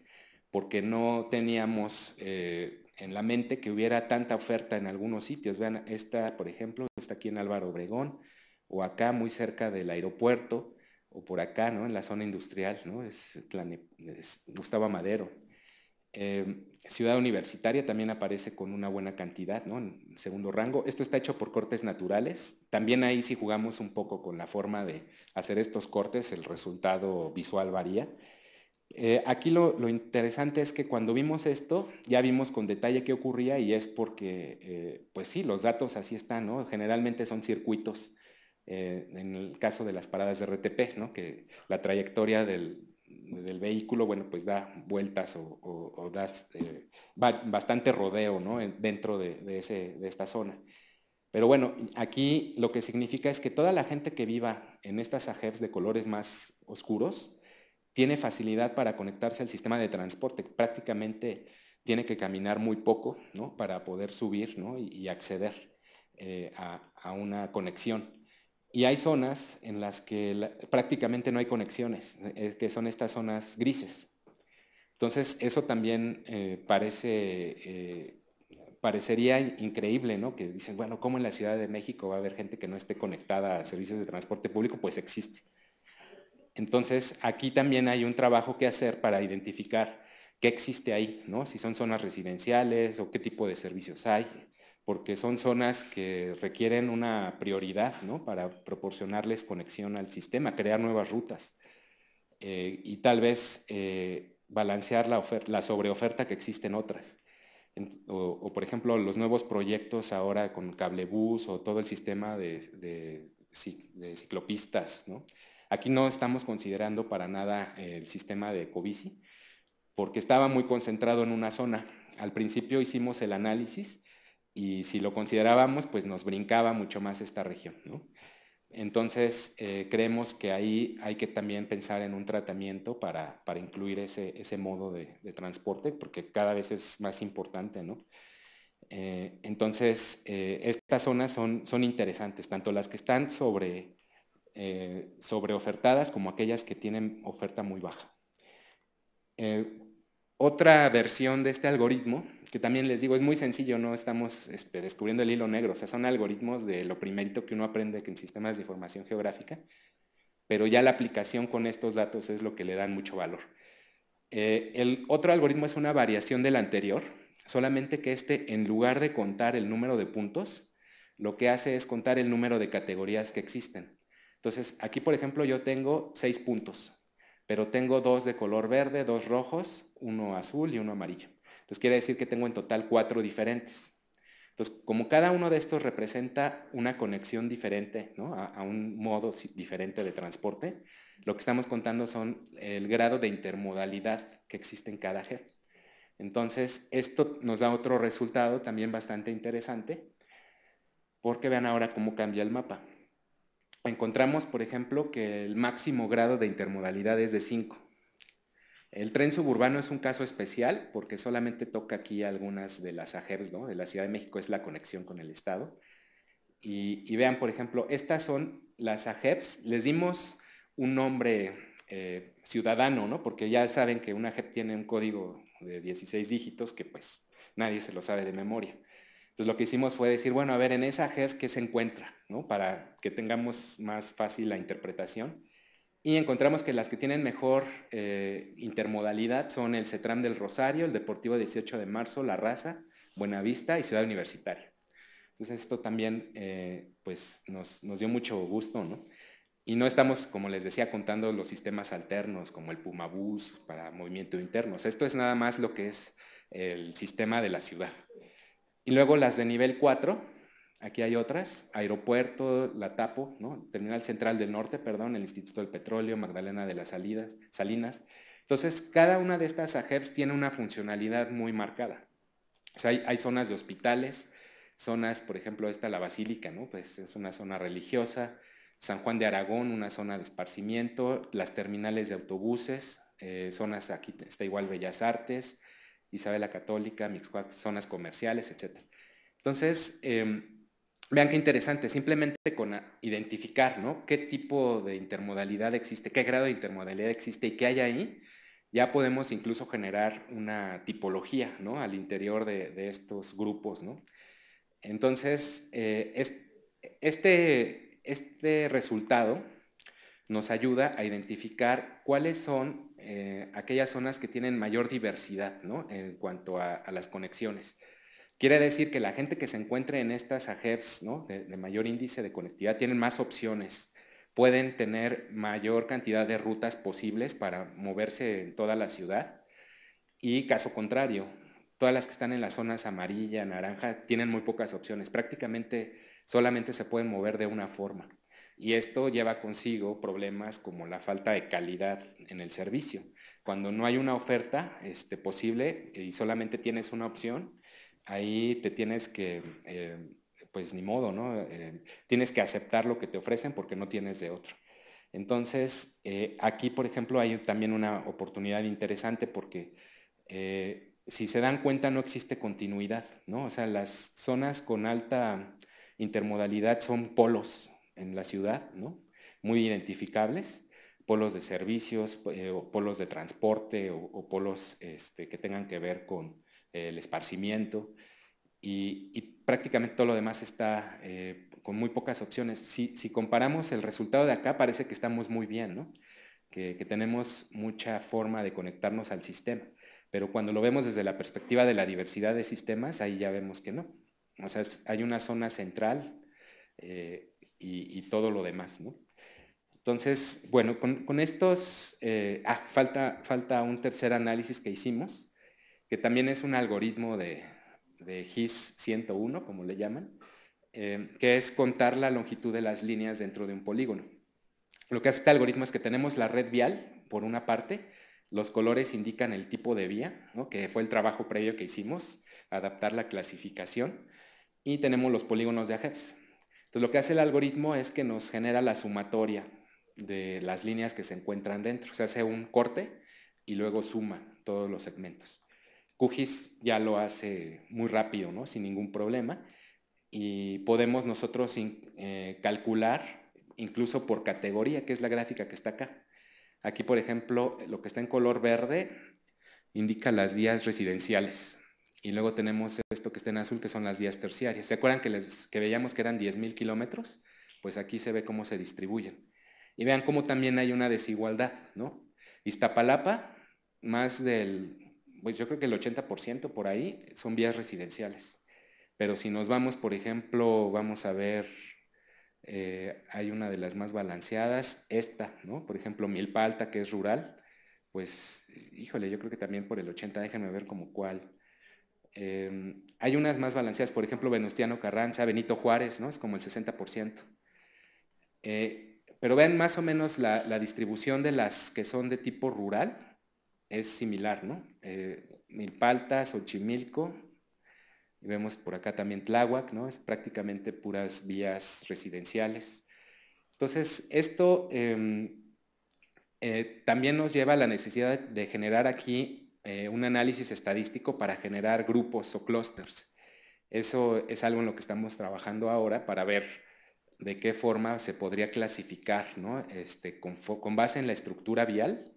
porque no teníamos eh, en la mente que hubiera tanta oferta en algunos sitios. Vean, esta, por ejemplo, está aquí en Álvaro Obregón, o acá muy cerca del aeropuerto, o por acá, ¿no? en la zona industrial, ¿no? es, Gustavo Madero. Eh, Ciudad Universitaria también aparece con una buena cantidad, ¿no? En segundo rango. Esto está hecho por cortes naturales. También ahí si jugamos un poco con la forma de hacer estos cortes, el resultado visual varía. Eh, aquí lo, interesante es que cuando vimos esto, ya vimos con detalle qué ocurría y es porque, eh, pues sí, los datos así están, ¿no? Generalmente son circuitos, eh, en el caso de las paradas de RTP, ¿no? Que la trayectoria del, del vehículo, bueno, pues da vueltas o, das eh, bastante rodeo dentro de, esta zona. Pero bueno, aquí lo que significa es que toda la gente que viva en estas AGEPs de colores más oscuros tiene facilidad para conectarse al sistema de transporte. Prácticamente tiene que caminar muy poco para poder subir y, acceder eh, a una conexión. Y hay zonas en las que prácticamente no hay conexiones, eh, que son estas zonas grises. Entonces, eso también eh, parece, eh, parecería increíble, ¿no? Que dicen, bueno, ¿cómo en la Ciudad de México va a haber gente que no esté conectada a servicios de transporte público? Pues existe. Entonces, aquí también hay un trabajo que hacer para identificar qué existe ahí, ¿no? Si son zonas residenciales o qué tipo de servicios hay, porque son zonas que requieren una prioridad para proporcionarles conexión al sistema, crear nuevas rutas eh, y tal vez eh, balancear la, sobreoferta que existen otras. O, por ejemplo, los nuevos proyectos ahora con cablebús o todo el sistema de, ciclopistas. Aquí no estamos considerando para nada el sistema de Ecobici, porque estaba muy concentrado en una zona. Al principio hicimos el análisis y si lo considerábamos, pues nos brincaba mucho más esta región. Entonces, eh, creemos que ahí hay que también pensar en un tratamiento para, incluir ese, modo de, transporte, porque cada vez es más importante, eh, entonces, eh, estas zonas son, son interesantes, tanto las que están sobre, sobre ofertadas como aquellas que tienen oferta muy baja. Otra versión de este algoritmo, que también les digo, es muy sencillo, no estamos este, descubriendo el hilo negro, o sea, son algoritmos de lo primerito que uno aprende que en sistemas de información geográfica, pero ya la aplicación con estos datos es lo que le dan mucho valor. Eh, el otro algoritmo es una variación del anterior, solamente que este, en lugar de contar el número de puntos, lo que hace es contar el número de categorías que existen. Entonces, aquí, por ejemplo, yo tengo seis puntos pero tengo dos de color verde, dos rojos, uno azul y uno amarillo. Entonces quiere decir que tengo en total cuatro diferentes. Entonces, como cada uno de estos representa una conexión diferente, a, un modo diferente de transporte, lo que estamos contando son el grado de intermodalidad que existe en cada jefe. Entonces, esto nos da otro resultado también bastante interesante, porque vean ahora cómo cambia el mapa encontramos, por ejemplo, que el máximo grado de intermodalidad es de 5. El tren suburbano es un caso especial porque solamente toca aquí algunas de las AGEBs, De la Ciudad de México es la conexión con el Estado. Y, vean, por ejemplo, estas son las AGEBs. Les dimos un nombre eh, ciudadano, ¿no? Porque ya saben que una AGEB tiene un código de 16 dígitos que pues nadie se lo sabe de memoria. Entonces lo que hicimos fue decir, bueno, a ver, en esa JEF, ¿qué se encuentra? Para que tengamos más fácil la interpretación. Y encontramos que las que tienen mejor eh, intermodalidad son el CETRAM del Rosario, el Deportivo 18 de Marzo, La Raza, Buenavista y Ciudad Universitaria. Entonces esto también eh, pues, nos, dio mucho gusto, Y no estamos, como les decía, contando los sistemas alternos como el Pumabús para movimiento interno. esto es nada más lo que es el sistema de la ciudad. Y luego las de nivel 4, aquí hay otras, aeropuerto, la TAPO, Terminal Central del Norte, perdón, el Instituto del Petróleo, Magdalena de las Salidas, Salinas. Entonces, cada una de estas AGEPs tiene una funcionalidad muy marcada. hay, zonas de hospitales, zonas, por ejemplo, esta la Basílica, Pues es una zona religiosa, San Juan de Aragón, una zona de esparcimiento, las terminales de autobuses, eh, zonas aquí está igual Bellas Artes, Isabel la Católica, Mixcoac, zonas comerciales, etc. Entonces, em, vean qué interesante, simplemente con identificar qué tipo de intermodalidad existe, qué grado de intermodalidad existe y qué hay ahí, ya podemos incluso generar una tipología ¿no? al interior de, estos grupos. Entonces, eh, este, este resultado nos ayuda a identificar cuáles son eh, aquellas zonas que tienen mayor diversidad ¿no? en cuanto a, las conexiones. Quiere decir que la gente que se encuentre en estas AGEPs de, de, mayor índice de conectividad tienen más opciones, pueden tener mayor cantidad de rutas posibles para moverse en toda la ciudad y caso contrario, todas las que están en las zonas amarilla, naranja, tienen muy pocas opciones, prácticamente solamente se pueden mover de una forma. Y esto lleva consigo problemas como la falta de calidad en el servicio. Cuando no hay una oferta este, posible y solamente tienes una opción, ahí te tienes que, eh, pues ni modo, ¿no? Eh, tienes que aceptar lo que te ofrecen porque no tienes de otro. Entonces, eh, aquí, por ejemplo, hay también una oportunidad interesante porque si se dan cuenta no existe continuidad, ¿no? O sea, las zonas con alta intermodalidad son polos, en la ciudad, ¿no? muy identificables, polos de servicios, polos eh, de transporte o, polos este, que tengan que ver con eh, el esparcimiento. Y, prácticamente todo lo demás está eh, con muy pocas opciones. Si, comparamos el resultado de acá, parece que estamos muy bien, ¿no? que, tenemos mucha forma de conectarnos al sistema. Pero cuando lo vemos desde la perspectiva de la diversidad de sistemas, ahí ya vemos que no. O sea, hay una zona central y, todo lo demás, Entonces, bueno, con, estos, eh, ah, falta, falta un tercer análisis que hicimos, que también es un algoritmo de, GIS 101, como le llaman, eh, que es contar la longitud de las líneas dentro de un polígono. Lo que hace este algoritmo es que tenemos la red vial, por una parte, los colores indican el tipo de vía, que fue el trabajo previo que hicimos, adaptar la clasificación, y tenemos los polígonos de AGEPS, entonces lo que hace el algoritmo es que nos genera la sumatoria de las líneas que se encuentran dentro. Se hace un corte y luego suma todos los segmentos. QGIS ya lo hace muy rápido, sin ningún problema, y podemos nosotros eh, calcular incluso por categoría, que es la gráfica que está acá. Aquí, por ejemplo, lo que está en color verde indica las vías residenciales. Y luego tenemos esto que está en azul, que son las vías terciarias. ¿Se acuerdan que, que veíamos que eran 10.000 kilómetros? Pues aquí se ve cómo se distribuyen. Y vean cómo también hay una desigualdad, ¿no? Iztapalapa, más del, pues yo creo que el 80% por ahí son vías residenciales. Pero si nos vamos, por ejemplo, vamos a ver, eh, hay una de las más balanceadas, esta, ¿no? Por ejemplo, Milpalta, que es rural, pues, híjole, yo creo que también por el 80, déjenme ver como cuál Em, hay unas más balanceadas, por ejemplo, Venustiano Carranza, Benito Juárez, Es como el 60%. Eh, pero ven más o menos la, distribución de las que son de tipo rural, es similar, ¿no? Eh, Milpaltas, Ochimilco, y vemos por acá también Tláhuac, ¿no? Es prácticamente puras vías residenciales. Entonces, esto em, eh, también nos lleva a la necesidad de generar aquí eh, un análisis estadístico para generar grupos o clusters. Eso es algo en lo que estamos trabajando ahora para ver de qué forma se podría clasificar, este, con, base en la estructura vial,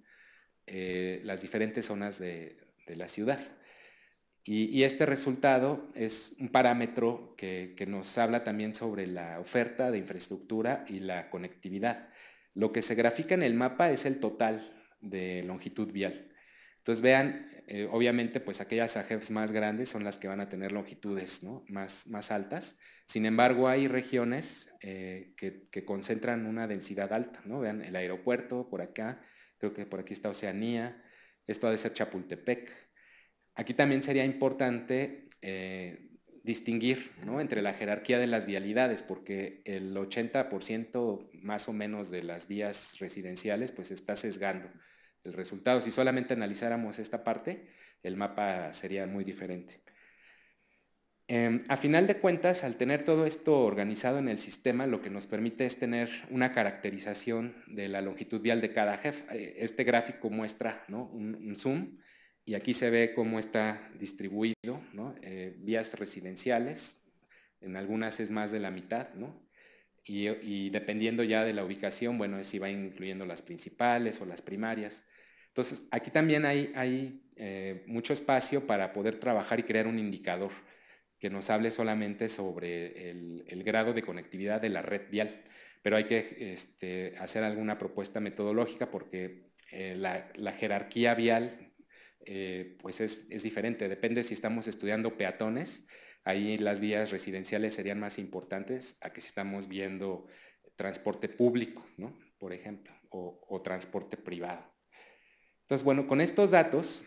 eh, las diferentes zonas de, la ciudad. Y, este resultado es un parámetro que, que, nos habla también sobre la oferta de infraestructura y la conectividad. Lo que se grafica en el mapa es el total de longitud vial. Entonces vean, eh, obviamente pues aquellas AGEFs más grandes son las que van a tener longitudes más, altas. Sin embargo, hay regiones eh, que, concentran una densidad alta, Vean el aeropuerto por acá, creo que por aquí está Oceanía, esto ha de ser Chapultepec. Aquí también sería importante eh, distinguir entre la jerarquía de las vialidades, porque el 80% más o menos de las vías residenciales pues está sesgando el resultado. Si solamente analizáramos esta parte, el mapa sería muy diferente. Em, a final de cuentas, al tener todo esto organizado en el sistema, lo que nos permite es tener una caracterización de la longitud vial de cada jefe. Eh, este gráfico muestra un, zoom y aquí se ve cómo está distribuido, eh, vías residenciales, en algunas es más de la mitad, ¿no? y, dependiendo ya de la ubicación, bueno, si va incluyendo las principales o las primarias. Entonces, aquí también hay, eh, mucho espacio para poder trabajar y crear un indicador que nos hable solamente sobre el, grado de conectividad de la red vial. Pero hay que este, hacer alguna propuesta metodológica porque eh, la, jerarquía vial eh, pues es, diferente. Depende si estamos estudiando peatones, ahí las vías residenciales serían más importantes a que si estamos viendo transporte público, por ejemplo, o transporte privado. Entonces, bueno, con estos datos,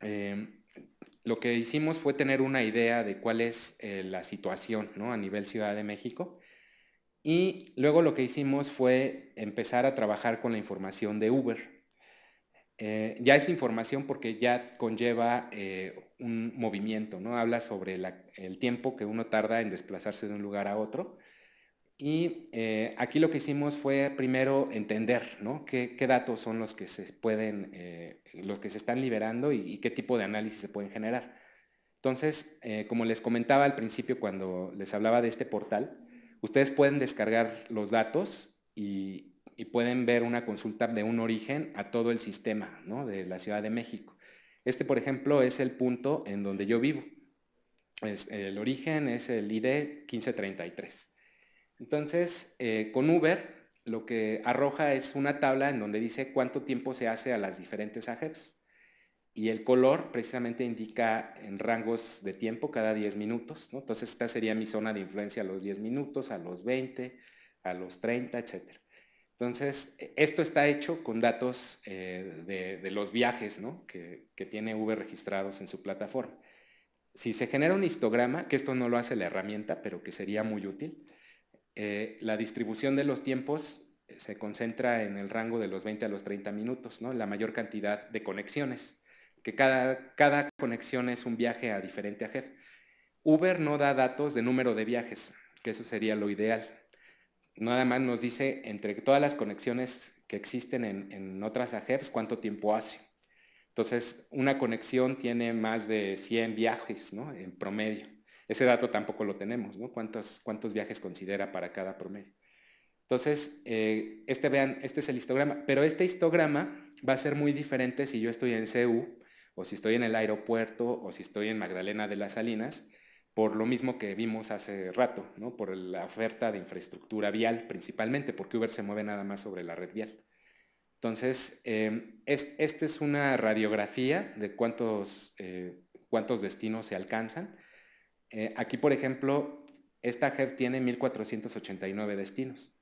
eh, lo que hicimos fue tener una idea de cuál es eh, la situación a nivel Ciudad de México. Y luego lo que hicimos fue empezar a trabajar con la información de Uber. Eh, ya es información porque ya conlleva un movimiento, ¿no? Habla sobre el tiempo que uno tarda en desplazarse de un lugar a otro. Y eh, aquí lo que hicimos fue primero entender qué, datos son los que se pueden, eh, los que se están liberando y, qué tipo de análisis se pueden generar. Entonces, eh, como les comentaba al principio cuando les hablaba de este portal, ustedes pueden descargar los datos y, pueden ver una consulta de un origen a todo el sistema de la Ciudad de México. Este, por ejemplo, es el punto en donde yo vivo. el origen es el ID 1533. Entonces, eh, con Uber lo que arroja es una tabla en donde dice cuánto tiempo se hace a las diferentes AGEPs. Y el color precisamente indica en rangos de tiempo cada 10 minutos. Entonces esta sería mi zona de influencia a los 10 minutos, a los 20, a los 30, etc. Entonces e, esto está hecho con datos eh, de, los viajes que, tiene Uber registrados en su plataforma. Si se genera un histograma, que esto no lo hace la herramienta, pero que sería muy útil, eh, la distribución de los tiempos eh, se concentra en el rango de los 20 a los 30 minutos, la mayor cantidad de conexiones, que cada, cada conexión es un viaje a diferente AGEF. Uber no da datos de número de viajes, que eso sería lo ideal. Nada más nos dice entre todas las conexiones que existen en, otras AGEFs cuánto tiempo hace. Entonces, una conexión tiene más de 100 viajes en promedio. Ese dato tampoco lo tenemos, ¿no? ¿Cuántos, viajes considera para cada promedio? Entonces, eh, este, vean, este es el histograma, pero este histograma va a ser muy diferente si yo estoy en CEU, o si estoy en el aeropuerto, o si estoy en Magdalena de las Salinas, por lo mismo que vimos hace rato, ¿no? por la oferta de infraestructura vial principalmente, porque Uber se mueve nada más sobre la red vial. Entonces, em, esta es una radiografía de cuántos eh, destinos se alcanzan eh, aquí, por ejemplo, esta JEP tiene 1489 destinos,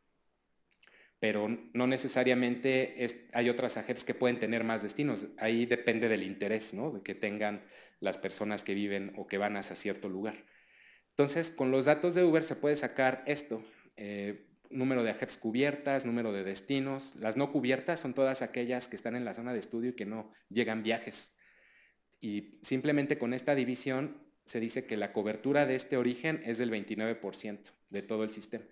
pero no necesariamente hay otras AGEPs que pueden tener más destinos. Ahí depende del interés ¿no? de que tengan las personas que viven o que van hacia cierto lugar. Entonces, con los datos de Uber se puede sacar esto. Eh, número de AGEPs cubiertas, número de destinos. Las no cubiertas son todas aquellas que están en la zona de estudio y que no llegan viajes. Y simplemente con esta división se dice que la cobertura de este origen es del 29% de todo el sistema.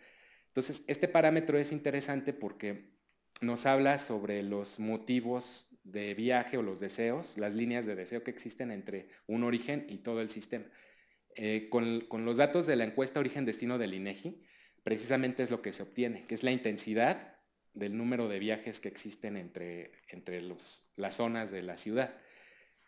Entonces, este parámetro es interesante porque nos habla sobre los motivos de viaje o los deseos, las líneas de deseo que existen entre un origen y todo el sistema. Eh, con, los datos de la encuesta origen-destino del INEGI, e precisamente es lo que se obtiene, que es la intensidad del número de viajes que existen entre, entre las zonas de la ciudad.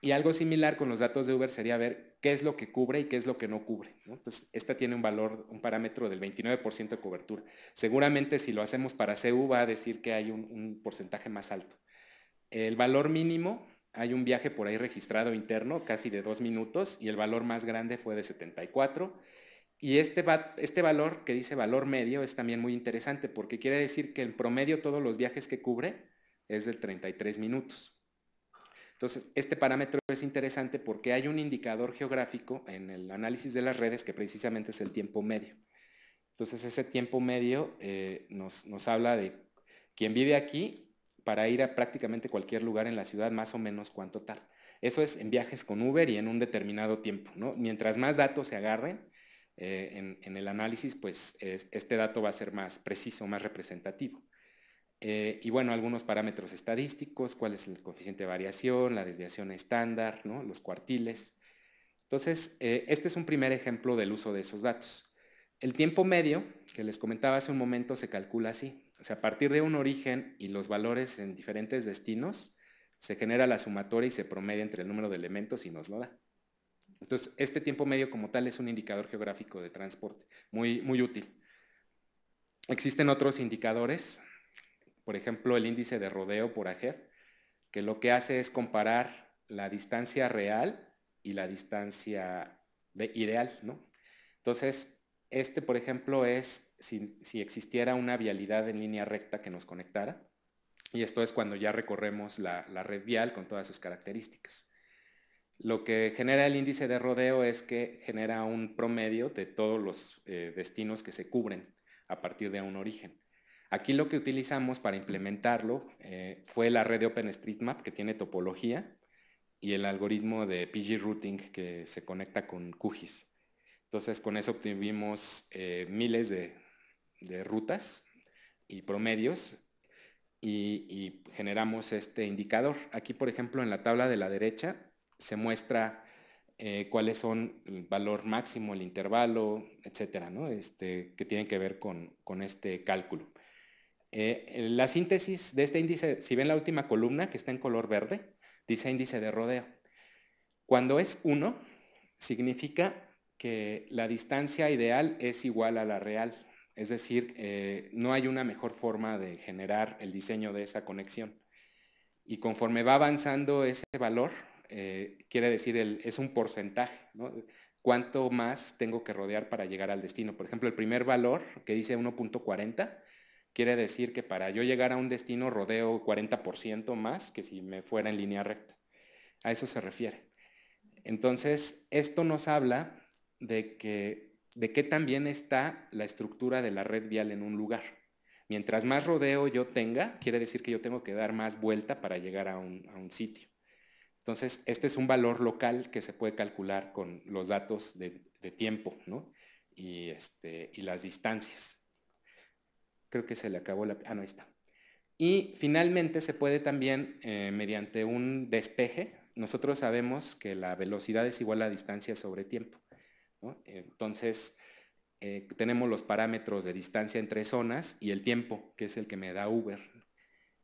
Y algo similar con los datos de Uber sería ver qué es lo que cubre y qué es lo que no cubre. Entonces, esta tiene un valor, un parámetro del 29% de cobertura. Seguramente si lo hacemos para CU va a decir que hay un, porcentaje más alto. El valor mínimo, hay un viaje por ahí registrado interno, casi de dos minutos, y el valor más grande fue de 74. Y este, este valor que dice valor medio es también muy interesante porque quiere decir que en promedio todos los viajes que cubre es del 33 minutos. Entonces, este parámetro es interesante porque hay un indicador geográfico en el análisis de las redes que precisamente es el tiempo medio. Entonces, ese tiempo medio eh, nos, habla de quien vive aquí para ir a prácticamente cualquier lugar en la ciudad, más o menos cuánto tarda. Eso es en viajes con Uber y en un determinado tiempo. Mientras más datos se agarren eh, en, el análisis, pues este dato va a ser más preciso, más representativo. Eh, y bueno, algunos parámetros estadísticos, cuál es el coeficiente de variación, la desviación estándar, ¿no? los cuartiles. Entonces, eh, este es un primer ejemplo del uso de esos datos. El tiempo medio, que les comentaba hace un momento, se calcula así. O sea, a partir de un origen y los valores en diferentes destinos, se genera la sumatoria y se promedia entre el número de elementos y nos lo da. Entonces, este tiempo medio como tal es un indicador geográfico de transporte, muy, muy útil. Existen otros indicadores por ejemplo, el índice de rodeo por AGEF, que lo que hace es comparar la distancia real y la distancia ideal, ¿no? Entonces, este, por ejemplo, es si, existiera una vialidad en línea recta que nos conectara, y esto es cuando ya recorremos la, red vial con todas sus características. Lo que genera el índice de rodeo es que genera un promedio de todos los eh, destinos que se cubren a partir de un origen. Aquí lo que utilizamos para implementarlo eh, fue la red de OpenStreetMap que tiene topología y el algoritmo de PG Routing que se conecta con QGIS. Entonces con eso obtuvimos eh, miles de, rutas y promedios y, generamos este indicador. Aquí por ejemplo en la tabla de la derecha se muestra eh, cuáles son el valor máximo, el intervalo, etcétera, este, que tienen que ver con este cálculo. Eh, la síntesis de este índice, si ven la última columna que está en color verde, dice índice de rodeo. Cuando es 1, significa que la distancia ideal es igual a la real. Es decir, eh, no hay una mejor forma de generar el diseño de esa conexión. Y conforme va avanzando ese valor, eh, quiere decir, es un porcentaje. ¿no? ¿Cuánto más tengo que rodear para llegar al destino? Por ejemplo, el primer valor que dice 1.40 Quiere decir que para yo llegar a un destino rodeo 40% más que si me fuera en línea recta. A eso se refiere. Entonces, esto nos habla de que de qué también está la estructura de la red vial en un lugar. Mientras más rodeo yo tenga, quiere decir que yo tengo que dar más vuelta para llegar a un, sitio. Entonces, este es un valor local que se puede calcular con los datos de, tiempo este, y las distancias. Creo que se le acabó la... Ah, no, ahí está. Y finalmente se puede también, eh, mediante un despeje, nosotros sabemos que la velocidad es igual a distancia sobre tiempo. Entonces, eh, tenemos los parámetros de distancia entre zonas y el tiempo, que es el que me da Uber.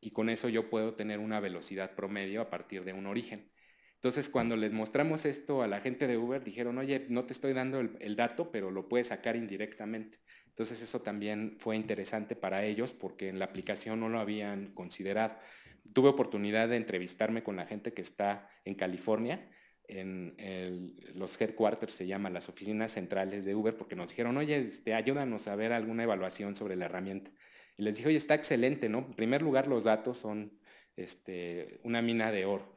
Y con eso yo puedo tener una velocidad promedio a partir de un origen. Entonces, cuando les mostramos esto a la gente de Uber, dijeron, oye, no te estoy dando el, dato, pero lo puedes sacar indirectamente. Entonces, eso también fue interesante para ellos porque en la aplicación no lo habían considerado. Tuve oportunidad de entrevistarme con la gente que está en California, en los headquarters se llaman las oficinas centrales de Uber, porque nos dijeron, oye, este, ayúdanos a ver alguna evaluación sobre la herramienta. Y les dije, oye, está excelente, ¿no? En primer lugar, los datos son este, una mina de oro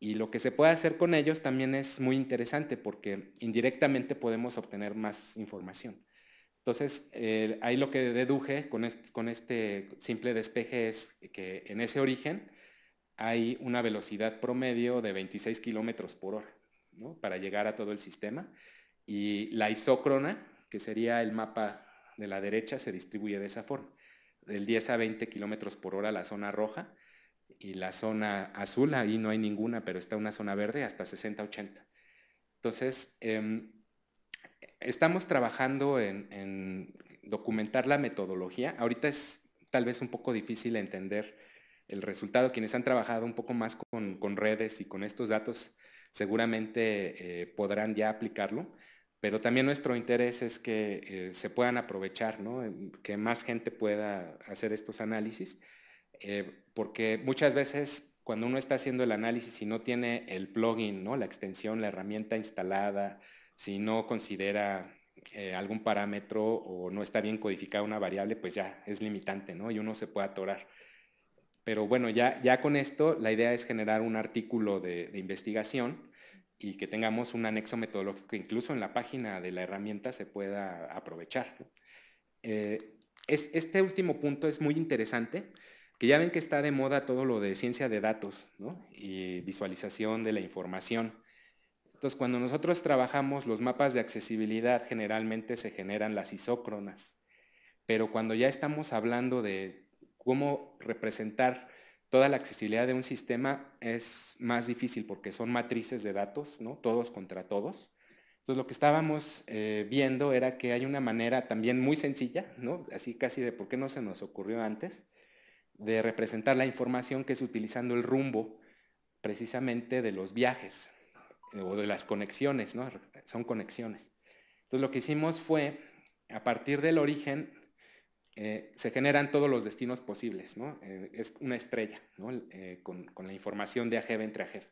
y lo que se puede hacer con ellos también es muy interesante porque indirectamente podemos obtener más información. Entonces, eh, ahí lo que deduje con este, simple despeje es que en ese origen hay una velocidad promedio de 26 kilómetros por hora para llegar a todo el sistema. Y la isócrona, que sería el mapa de la derecha, se distribuye de esa forma. Del 10 a 20 kilómetros por hora la zona roja y la zona azul, ahí no hay ninguna, pero está una zona verde hasta 60-80. Entonces, em, estamos trabajando en, documentar la metodología. Ahorita es tal vez un poco difícil entender el resultado. Quienes han trabajado un poco más con, redes y con estos datos seguramente eh, podrán ya aplicarlo, pero también nuestro interés es que eh, se puedan aprovechar, que más gente pueda hacer estos análisis eh, porque muchas veces cuando uno está haciendo el análisis y no tiene el plugin, ¿no? la extensión, la herramienta instalada, si no considera eh, algún parámetro o no está bien codificada una variable, pues ya es limitante ¿no? y uno se puede atorar. Pero bueno, ya, ya con esto la idea es generar un artículo de, investigación y que tengamos un anexo metodológico que incluso en la página de la herramienta se pueda aprovechar. Eh, este último punto es muy interesante que ya ven que está de moda todo lo de ciencia de datos y visualización de la información. Entonces, cuando nosotros trabajamos los mapas de accesibilidad, generalmente se generan las isócronas, pero cuando ya estamos hablando de cómo representar toda la accesibilidad de un sistema, es más difícil porque son matrices de datos, todos contra todos. Entonces, lo que estábamos eh, viendo era que hay una manera también muy sencilla, así casi de por qué no se nos ocurrió antes, de representar la información que es utilizando el rumbo precisamente de los viajes eh, o de las conexiones, ¿no? Son conexiones. Entonces lo que hicimos fue, a partir del origen, eh, se generan todos los destinos posibles, ¿no? Eh, es una estrella, ¿no? con, la información de AGEV entre AGEV.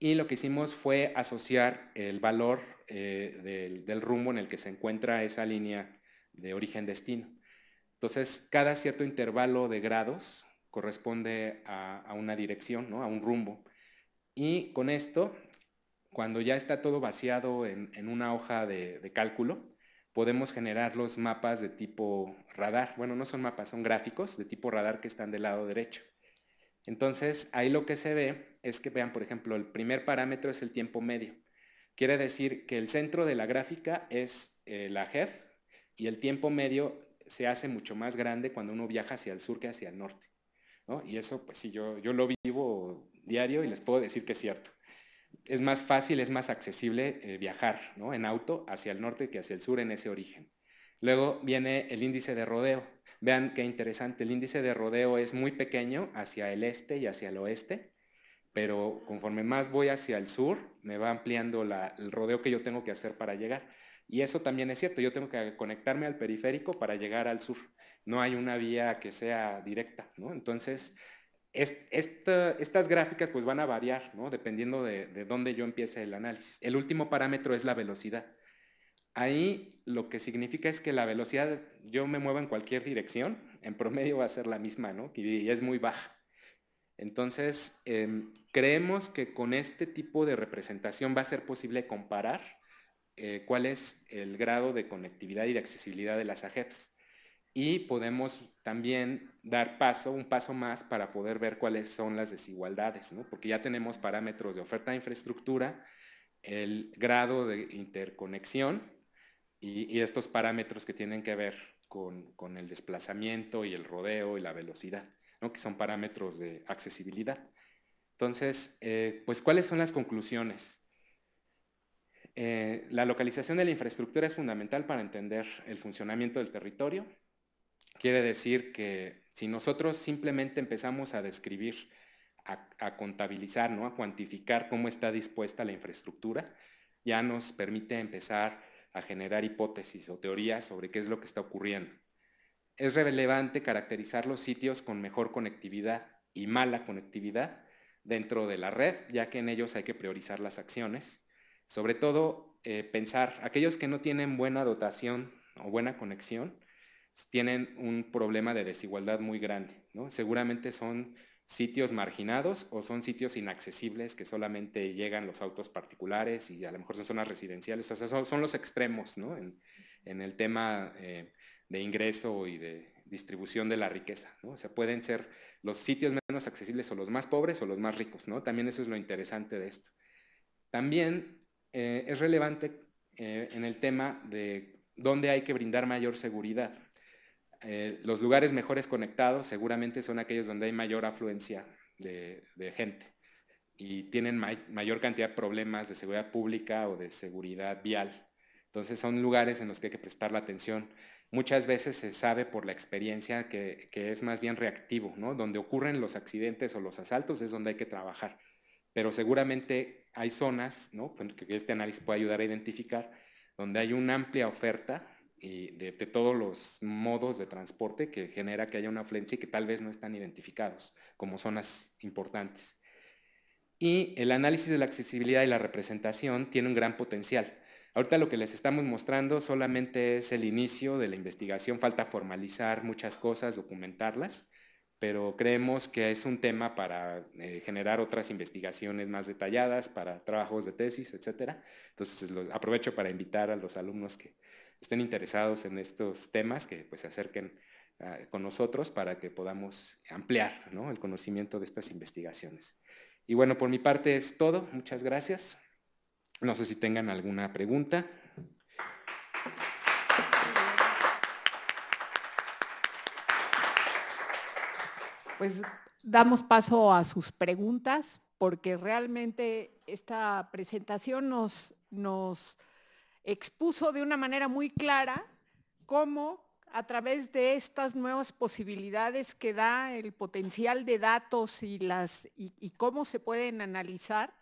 Y lo que hicimos fue asociar el valor del, del rumbo en el que se encuentra esa línea de origen-destino. Entonces, cada cierto intervalo de grados corresponde a, una dirección, ¿no? a un rumbo. Y con esto, cuando ya está todo vaciado en, una hoja de, cálculo, podemos generar los mapas de tipo radar. Bueno, no son mapas, son gráficos de tipo radar que están del lado derecho. Entonces, ahí lo que se ve es que, vean, por ejemplo, el primer parámetro es el tiempo medio. Quiere decir que el centro de la gráfica es eh, la head y el tiempo medio se hace mucho más grande cuando uno viaja hacia el sur que hacia el norte. Y eso, pues sí, yo, yo lo vivo diario y les puedo decir que es cierto. Es más fácil, es más accesible eh, viajar en auto hacia el norte que hacia el sur en ese origen. Luego viene el índice de rodeo. Vean qué interesante, el índice de rodeo es muy pequeño hacia el este y hacia el oeste, pero conforme más voy hacia el sur, me va ampliando el rodeo que yo tengo que hacer para llegar. Y eso también es cierto, yo tengo que conectarme al periférico para llegar al sur. No hay una vía que sea directa, ¿no? Entonces, estas gráficas pues van a variar, ¿no? Dependiendo de, dónde yo empiece el análisis. El último parámetro es la velocidad. Ahí lo que significa es que la velocidad, yo me muevo en cualquier dirección, en promedio va a ser la misma, ¿no? Y es muy baja. Entonces, em, creemos que con este tipo de representación va a ser posible comparar eh, cuál es el grado de conectividad y de accesibilidad de las AGEPs. Y podemos también dar paso, un paso más para poder ver cuáles son las desigualdades, porque ya tenemos parámetros de oferta de infraestructura, el grado de interconexión y, estos parámetros que tienen que ver con, el desplazamiento y el rodeo y la velocidad, ¿no? que son parámetros de accesibilidad. Entonces, eh, pues, ¿cuáles son las conclusiones? Eh, la localización de la infraestructura es fundamental para entender el funcionamiento del territorio. Quiere decir que si nosotros simplemente empezamos a describir, a, contabilizar, a cuantificar cómo está dispuesta la infraestructura, ya nos permite empezar a generar hipótesis o teorías sobre qué es lo que está ocurriendo. Es relevante caracterizar los sitios con mejor conectividad y mala conectividad dentro de la red, ya que en ellos hay que priorizar las acciones sobre todo, eh, pensar, aquellos que no tienen buena dotación o buena conexión, tienen un problema de desigualdad muy grande. Seguramente son sitios marginados o son sitios inaccesibles que solamente llegan los autos particulares y a lo mejor son zonas residenciales. O sea, son, los extremos en, el tema eh, de ingreso y de distribución de la riqueza. ¿no? O sea, pueden ser los sitios menos accesibles o los más pobres o los más ricos. ¿no? También eso es lo interesante de esto. También eh, es relevante eh, en el tema de dónde hay que brindar mayor seguridad. Eh, los lugares mejores conectados seguramente son aquellos donde hay mayor afluencia de, gente y tienen mayor cantidad de problemas de seguridad pública o de seguridad vial. Entonces son lugares en los que hay que prestar la atención. Muchas veces se sabe por la experiencia que, es más bien reactivo, ¿no? Donde ocurren los accidentes o los asaltos es donde hay que trabajar pero seguramente hay zonas, que este análisis puede ayudar a identificar, donde hay una amplia oferta eh, de, de, todos los modos de transporte que genera que haya una afluencia y que tal vez no están identificados como zonas importantes. Y el análisis de la accesibilidad y la representación tiene un gran potencial. Ahorita lo que les estamos mostrando solamente es el inicio de la investigación, falta formalizar muchas cosas, documentarlas, pero creemos que es un tema para eh, generar otras investigaciones más detalladas, para trabajos de tesis, etc. Entonces aprovecho para invitar a los alumnos que estén interesados en estos temas, que pues, se acerquen ah, con nosotros para que podamos ampliar el conocimiento de estas investigaciones. Y bueno, por mi parte es todo. Muchas gracias. No sé si tengan alguna pregunta. pues damos paso a sus preguntas porque realmente esta presentación nos, expuso de una manera muy clara cómo a través de estas nuevas posibilidades que da el potencial de datos y, cómo se pueden analizar,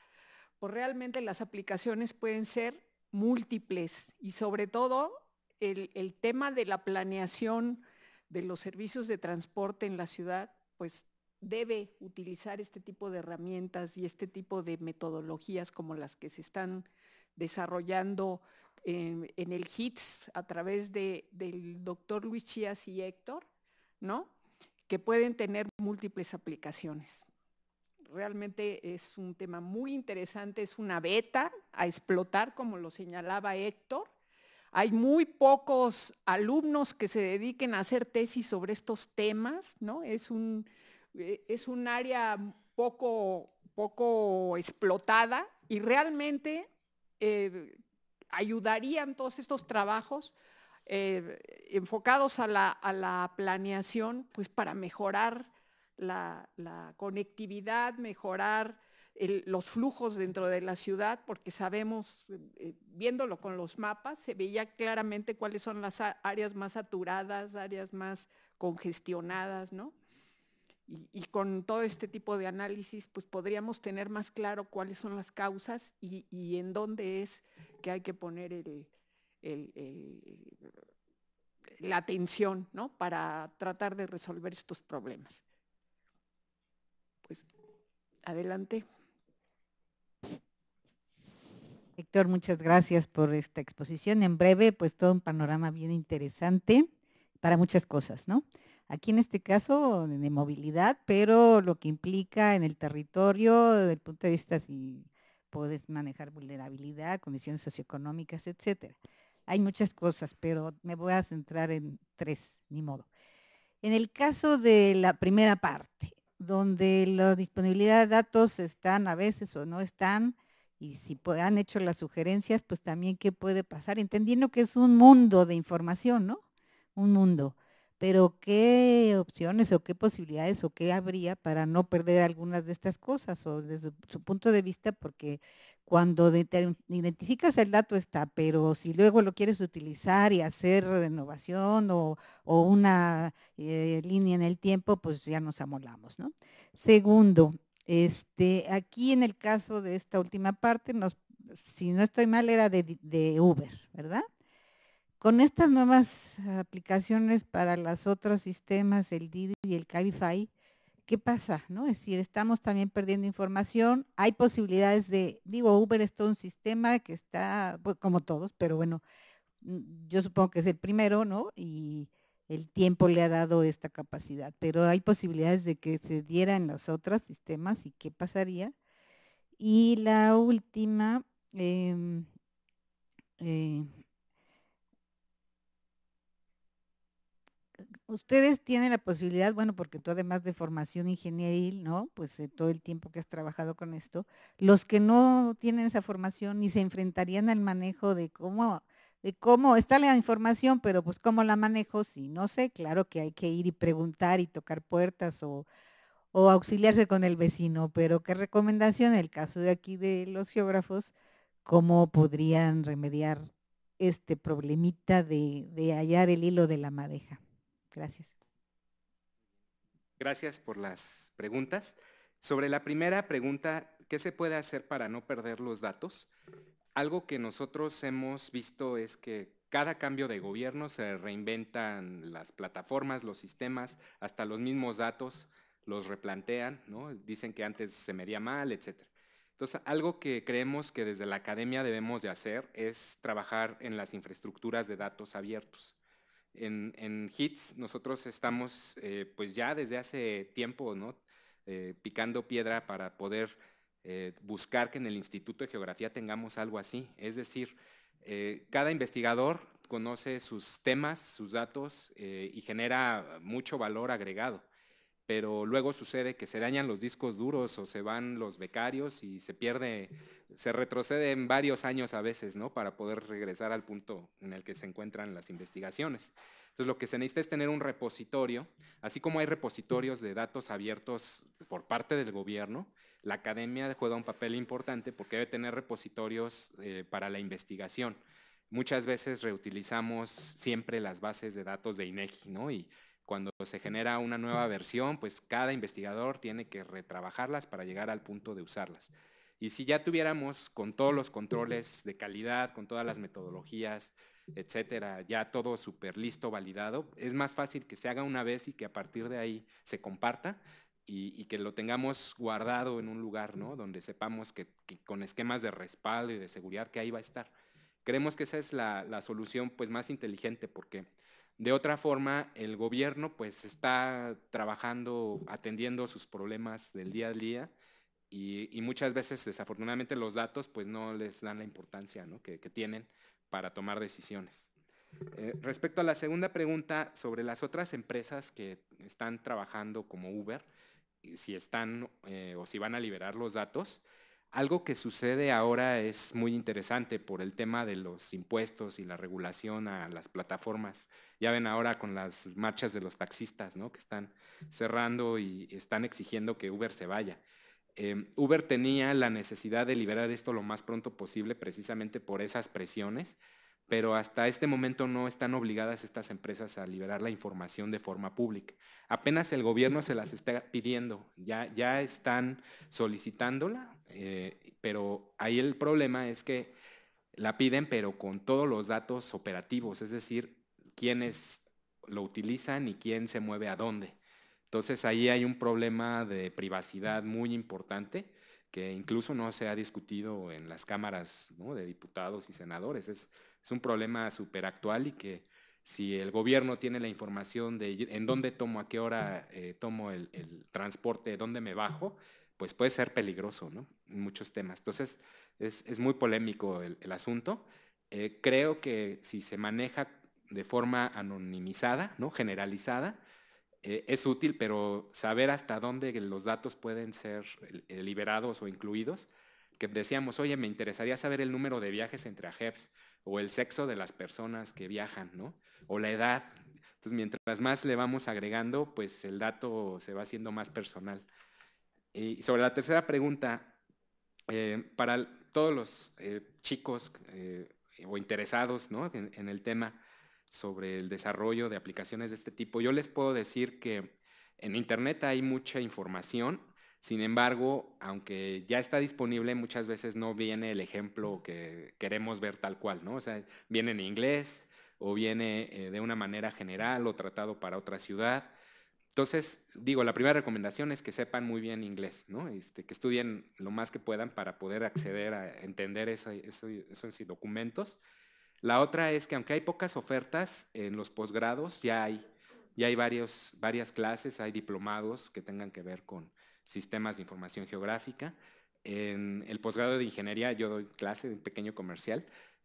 pues realmente las aplicaciones pueden ser múltiples y sobre todo el tema de la planeación de los servicios de transporte en la ciudad pues debe utilizar este tipo de herramientas y este tipo de metodologías como las que se están desarrollando en, el HITS a través del doctor Luis Chías y Héctor, ¿no? que pueden tener múltiples aplicaciones. Realmente es un tema muy interesante, es una beta a explotar, como lo señalaba Héctor, hay muy pocos alumnos que se dediquen a hacer tesis sobre estos temas, ¿no? Es un, eh, es un área poco, poco explotada y realmente eh, ayudarían todos estos trabajos eh, enfocados a la, planeación, pues para mejorar la conectividad, mejorar los flujos dentro de la ciudad, porque sabemos, eh, eh, viéndolo con los mapas, se veía claramente cuáles son las áreas más saturadas, áreas más congestionadas, ¿no? Y, con todo este tipo de análisis, pues podríamos tener más claro cuáles son las causas y, en dónde es que hay que poner la atención, ¿no? Para tratar de resolver estos problemas. Pues adelante. Héctor, muchas gracias por esta exposición. En breve, pues todo un panorama bien interesante para muchas cosas, ¿no? Aquí en este caso de movilidad, pero lo que implica en el territorio, desde el punto de vista si puedes manejar vulnerabilidad, condiciones socioeconómicas, etcétera. Hay muchas cosas, pero me voy a centrar en tres, ni modo. En el caso de la primera parte, donde la disponibilidad de datos están a veces o no están, y si han hecho las sugerencias, pues también qué puede pasar, entendiendo que es un mundo de información, ¿no? Un mundo. Pero qué opciones o qué posibilidades o qué habría para no perder algunas de estas cosas o desde su, punto de vista, porque cuando identificas el dato está, pero si luego lo quieres utilizar y hacer renovación o, una eh, línea en el tiempo, pues ya nos amolamos, ¿no? Segundo, este, aquí en el caso de esta última parte, si no estoy mal, era de, Uber, ¿verdad? Con estas nuevas aplicaciones para los otros sistemas, el Didi y el Cabify, ¿qué pasa? ¿No? Es decir, estamos también perdiendo información, hay posibilidades de, digo, Uber es todo un sistema que está, pues, como todos, pero bueno, mm, yo supongo que es el primero, ¿no? Y el tiempo le ha dado esta capacidad, pero hay posibilidades de que se dieran los otros sistemas y qué pasaría. Y la última, em, eh, ustedes tienen la posibilidad, bueno, porque tú además de formación ingenieril, ¿no? Pues eh, todo el tiempo que has trabajado con esto, los que no tienen esa formación ni se enfrentarían al manejo de cómo cómo está la información, pero pues cómo la manejo, Si no sé, claro que hay que ir y preguntar y tocar puertas o, auxiliarse con el vecino, pero qué recomendación en el caso de aquí de los geógrafos, cómo podrían remediar este problemita de, de hallar el hilo de la madeja. Gracias. Gracias por las preguntas. Sobre la primera pregunta, ¿qué se puede hacer para no perder los datos? Algo que nosotros hemos visto es que cada cambio de gobierno se reinventan las plataformas, los sistemas, hasta los mismos datos los replantean, ¿no? dicen que antes se medía mal, etc. Entonces, algo que creemos que desde la academia debemos de hacer es trabajar en las infraestructuras de datos abiertos. En, HITS nosotros estamos eh, pues ya desde hace tiempo ¿no? Eh, picando piedra para poder eh, buscar que en el Instituto de Geografía tengamos algo así. Es decir, eh, cada investigador conoce sus temas, sus datos eh, y genera mucho valor agregado. Pero luego sucede que se dañan los discos duros o se van los becarios y se pierde, se retrocede en varios años a veces, ¿no? Para poder regresar al punto en el que se encuentran las investigaciones. Entonces lo que se necesita es tener un repositorio, así como hay repositorios de datos abiertos por parte del gobierno, la academia juega un papel importante porque debe tener repositorios eh, para la investigación. Muchas veces reutilizamos siempre las bases de datos de INEGI, ¿no? Y cuando se genera una nueva versión, pues cada investigador tiene que retrabajarlas para llegar al punto de usarlas. Y si ya tuviéramos con todos los controles de calidad, con todas las metodologías, etcétera, ya todo súper listo, validado, es más fácil que se haga una vez y que a partir de ahí se comparta y, que lo tengamos guardado en un lugar, Donde sepamos que, con esquemas de respaldo y de seguridad que ahí va a estar. Creemos que esa es la, solución pues más inteligente porque de otra forma el gobierno pues está trabajando, atendiendo sus problemas del día a día y, muchas veces desafortunadamente los datos pues no les dan la importancia que, tienen para tomar decisiones. Eh, respecto a la segunda pregunta sobre las otras empresas que están trabajando como Uber, si están eh, o si van a liberar los datos. Algo que sucede ahora es muy interesante por el tema de los impuestos y la regulación a las plataformas. Ya ven ahora con las marchas de los taxistas, Que están cerrando y están exigiendo que Uber se vaya. Em, Uber tenía la necesidad de liberar esto lo más pronto posible precisamente por esas presiones pero hasta este momento no están obligadas estas empresas a liberar la información de forma pública. Apenas el gobierno se las está pidiendo, ya, ya están solicitándola, eh, pero ahí el problema es que la piden, pero con todos los datos operativos, es decir, quiénes lo utilizan y quién se mueve a dónde. Entonces ahí hay un problema de privacidad muy importante que incluso no se ha discutido en las cámaras de diputados y senadores. Es, es un problema súper actual y que si el gobierno tiene la información de en dónde tomo, a qué hora eh, tomo el, transporte, dónde me bajo, pues puede ser peligroso, En muchos temas. Entonces, es, muy polémico el, asunto. Eh, creo que si se maneja de forma anonimizada, ¿no? Generalizada, eh, es útil, pero saber hasta dónde los datos pueden ser liberados o incluidos, que decíamos, oye, me interesaría saber el número de viajes entre AGEPS o el sexo de las personas que viajan, ¿no? O la edad. Entonces, mientras más le vamos agregando, pues el dato se va haciendo más personal. Y sobre la tercera pregunta, eh, para todos los eh, chicos eh, o interesados ¿no? en el tema sobre el desarrollo de aplicaciones de este tipo, yo les puedo decir que en Internet hay mucha información sin embargo, aunque ya está disponible, muchas veces no viene el ejemplo que queremos ver tal cual, ¿no? O sea, viene en inglés o viene eh, de una manera general o tratado para otra ciudad. Entonces, digo, la primera recomendación es que sepan muy bien inglés, ¿no? Este, que estudien lo más que puedan para poder acceder a entender esos documentos. La otra es que aunque hay pocas ofertas en los posgrados, ya hay, ya hay varias clases, hay diplomados que tengan que ver con, sistemas de información geográfica. En el posgrado de ingeniería yo doy clase en un pequeño comercial.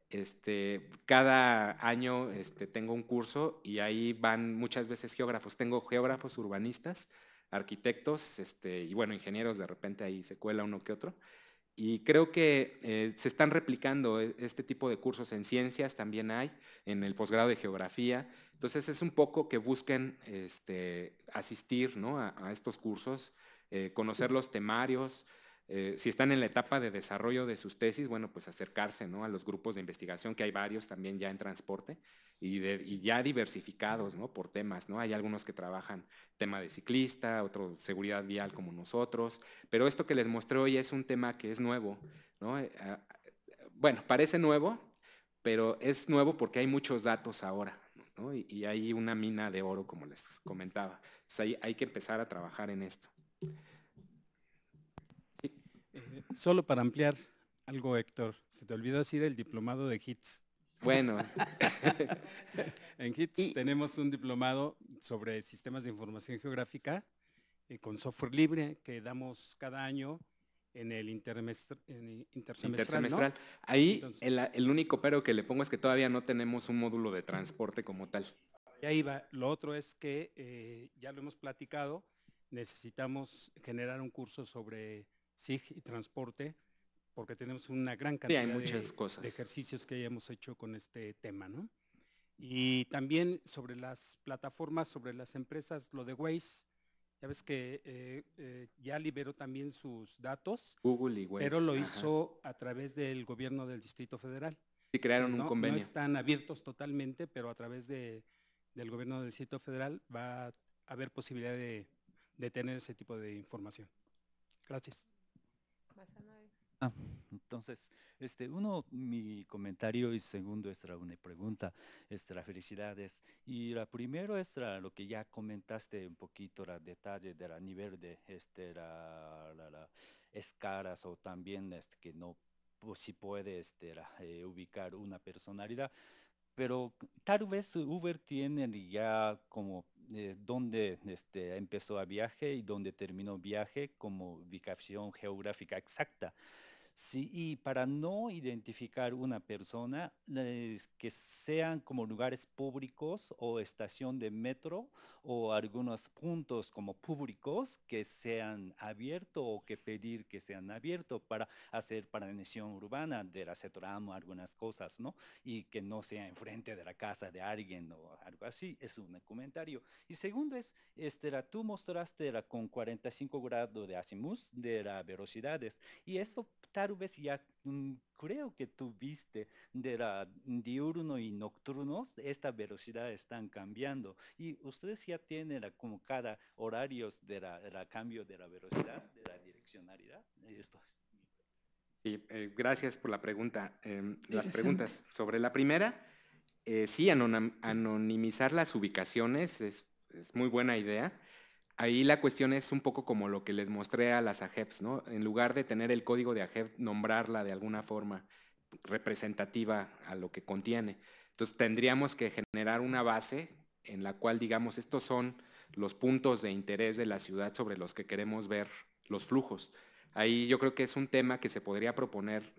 Este, cada año este, tengo un curso y ahí van muchas veces geógrafos. Tengo geógrafos urbanistas, arquitectos este, y bueno, ingenieros de repente ahí se cuela uno que otro. Y creo que eh, se están replicando e, este tipo de cursos en ciencias, también hay, en el posgrado de geografía. Entonces es un poco que busquen asistir a, estos cursos eh, conocer los temarios, eh, si están en la etapa de desarrollo de sus tesis, bueno, pues acercarse ¿no? a los grupos de investigación, que hay varios también ya en transporte y, ya diversificados ¿no? por temas. ¿no? Hay algunos que trabajan tema de ciclista, otro seguridad vial como nosotros, pero esto que les mostré hoy es un tema que es nuevo. Eh, ah, bueno, parece nuevo, pero es nuevo porque hay muchos datos ahora. ¿no? Y, hay una mina de oro, como les comentaba. hay que empezar a trabajar en esto. Eh, solo para ampliar algo, Héctor, se te olvidó decir el diplomado de HITS. Bueno. en HITS tenemos un diplomado sobre sistemas de información geográfica eh, con software libre que damos cada año en el, intersemestral. Ahí el, único pero que le pongo es que todavía no tenemos un módulo de transporte como tal. Y ahí va. Lo otro es que eh, ya lo hemos platicado, necesitamos generar un curso sobre SIG y transporte, porque tenemos una gran cantidad de, ejercicios que hemos hecho con este tema, ¿no? Y también sobre las plataformas, sobre las empresas, lo de Waze, ya ves que eh, eh, ya liberó también sus datos. Google y Pero lo hizo a través del gobierno del Distrito Federal. Sí, crearon un convenio. No están abiertos totalmente, pero a través del gobierno del Distrito Federal va a haber posibilidad de, de tener ese tipo de información. Gracias. Ah, entonces, este, uno, mi comentario y segundo es una pregunta, extra felicidades. Y la primero es lo que ya comentaste un poquito, la detalles del la nivel de este, la, escalas o también este, que no si pues, puede este, eh, ubicar una personalidad pero tal vez Uber tiene ya como donde eh, dónde este, empezó el viaje y dónde terminó el viaje como ubicación geográfica exacta. y para no identificar una persona, eh, que sean como lugares públicos o estación de metro o algunos puntos como públicos que sean abiertos o que pedir que sean abiertos para hacer para planeación urbana del acetoramo, algunas cosas, ¿no? Y que no sea enfrente de la casa de alguien o algo así, es un comentario. Y segundo es, este, la, tú mostraste la con 45 grados de azimuth de las velocidades y esto tal vez ya Mm, creo que viste de la diurno y nocturno, esta velocidad están cambiando. Y ustedes ya tienen como cada horarios de la, cambio de la velocidad, de la direccionalidad. Sí, eh, gracias por la pregunta. Em, las preguntas sobre la primera, eh, sí, anonimizar las ubicaciones es, es muy buena idea ahí la cuestión es un poco como lo que les mostré a las AGEPs, ¿no? En lugar de tener el código de AGEP, nombrarla de alguna forma representativa a lo que contiene. Entonces tendríamos que generar una base en la cual digamos estos son los puntos de interés de la ciudad sobre los que queremos ver los flujos. Ahí yo creo que es un tema que se podría proponer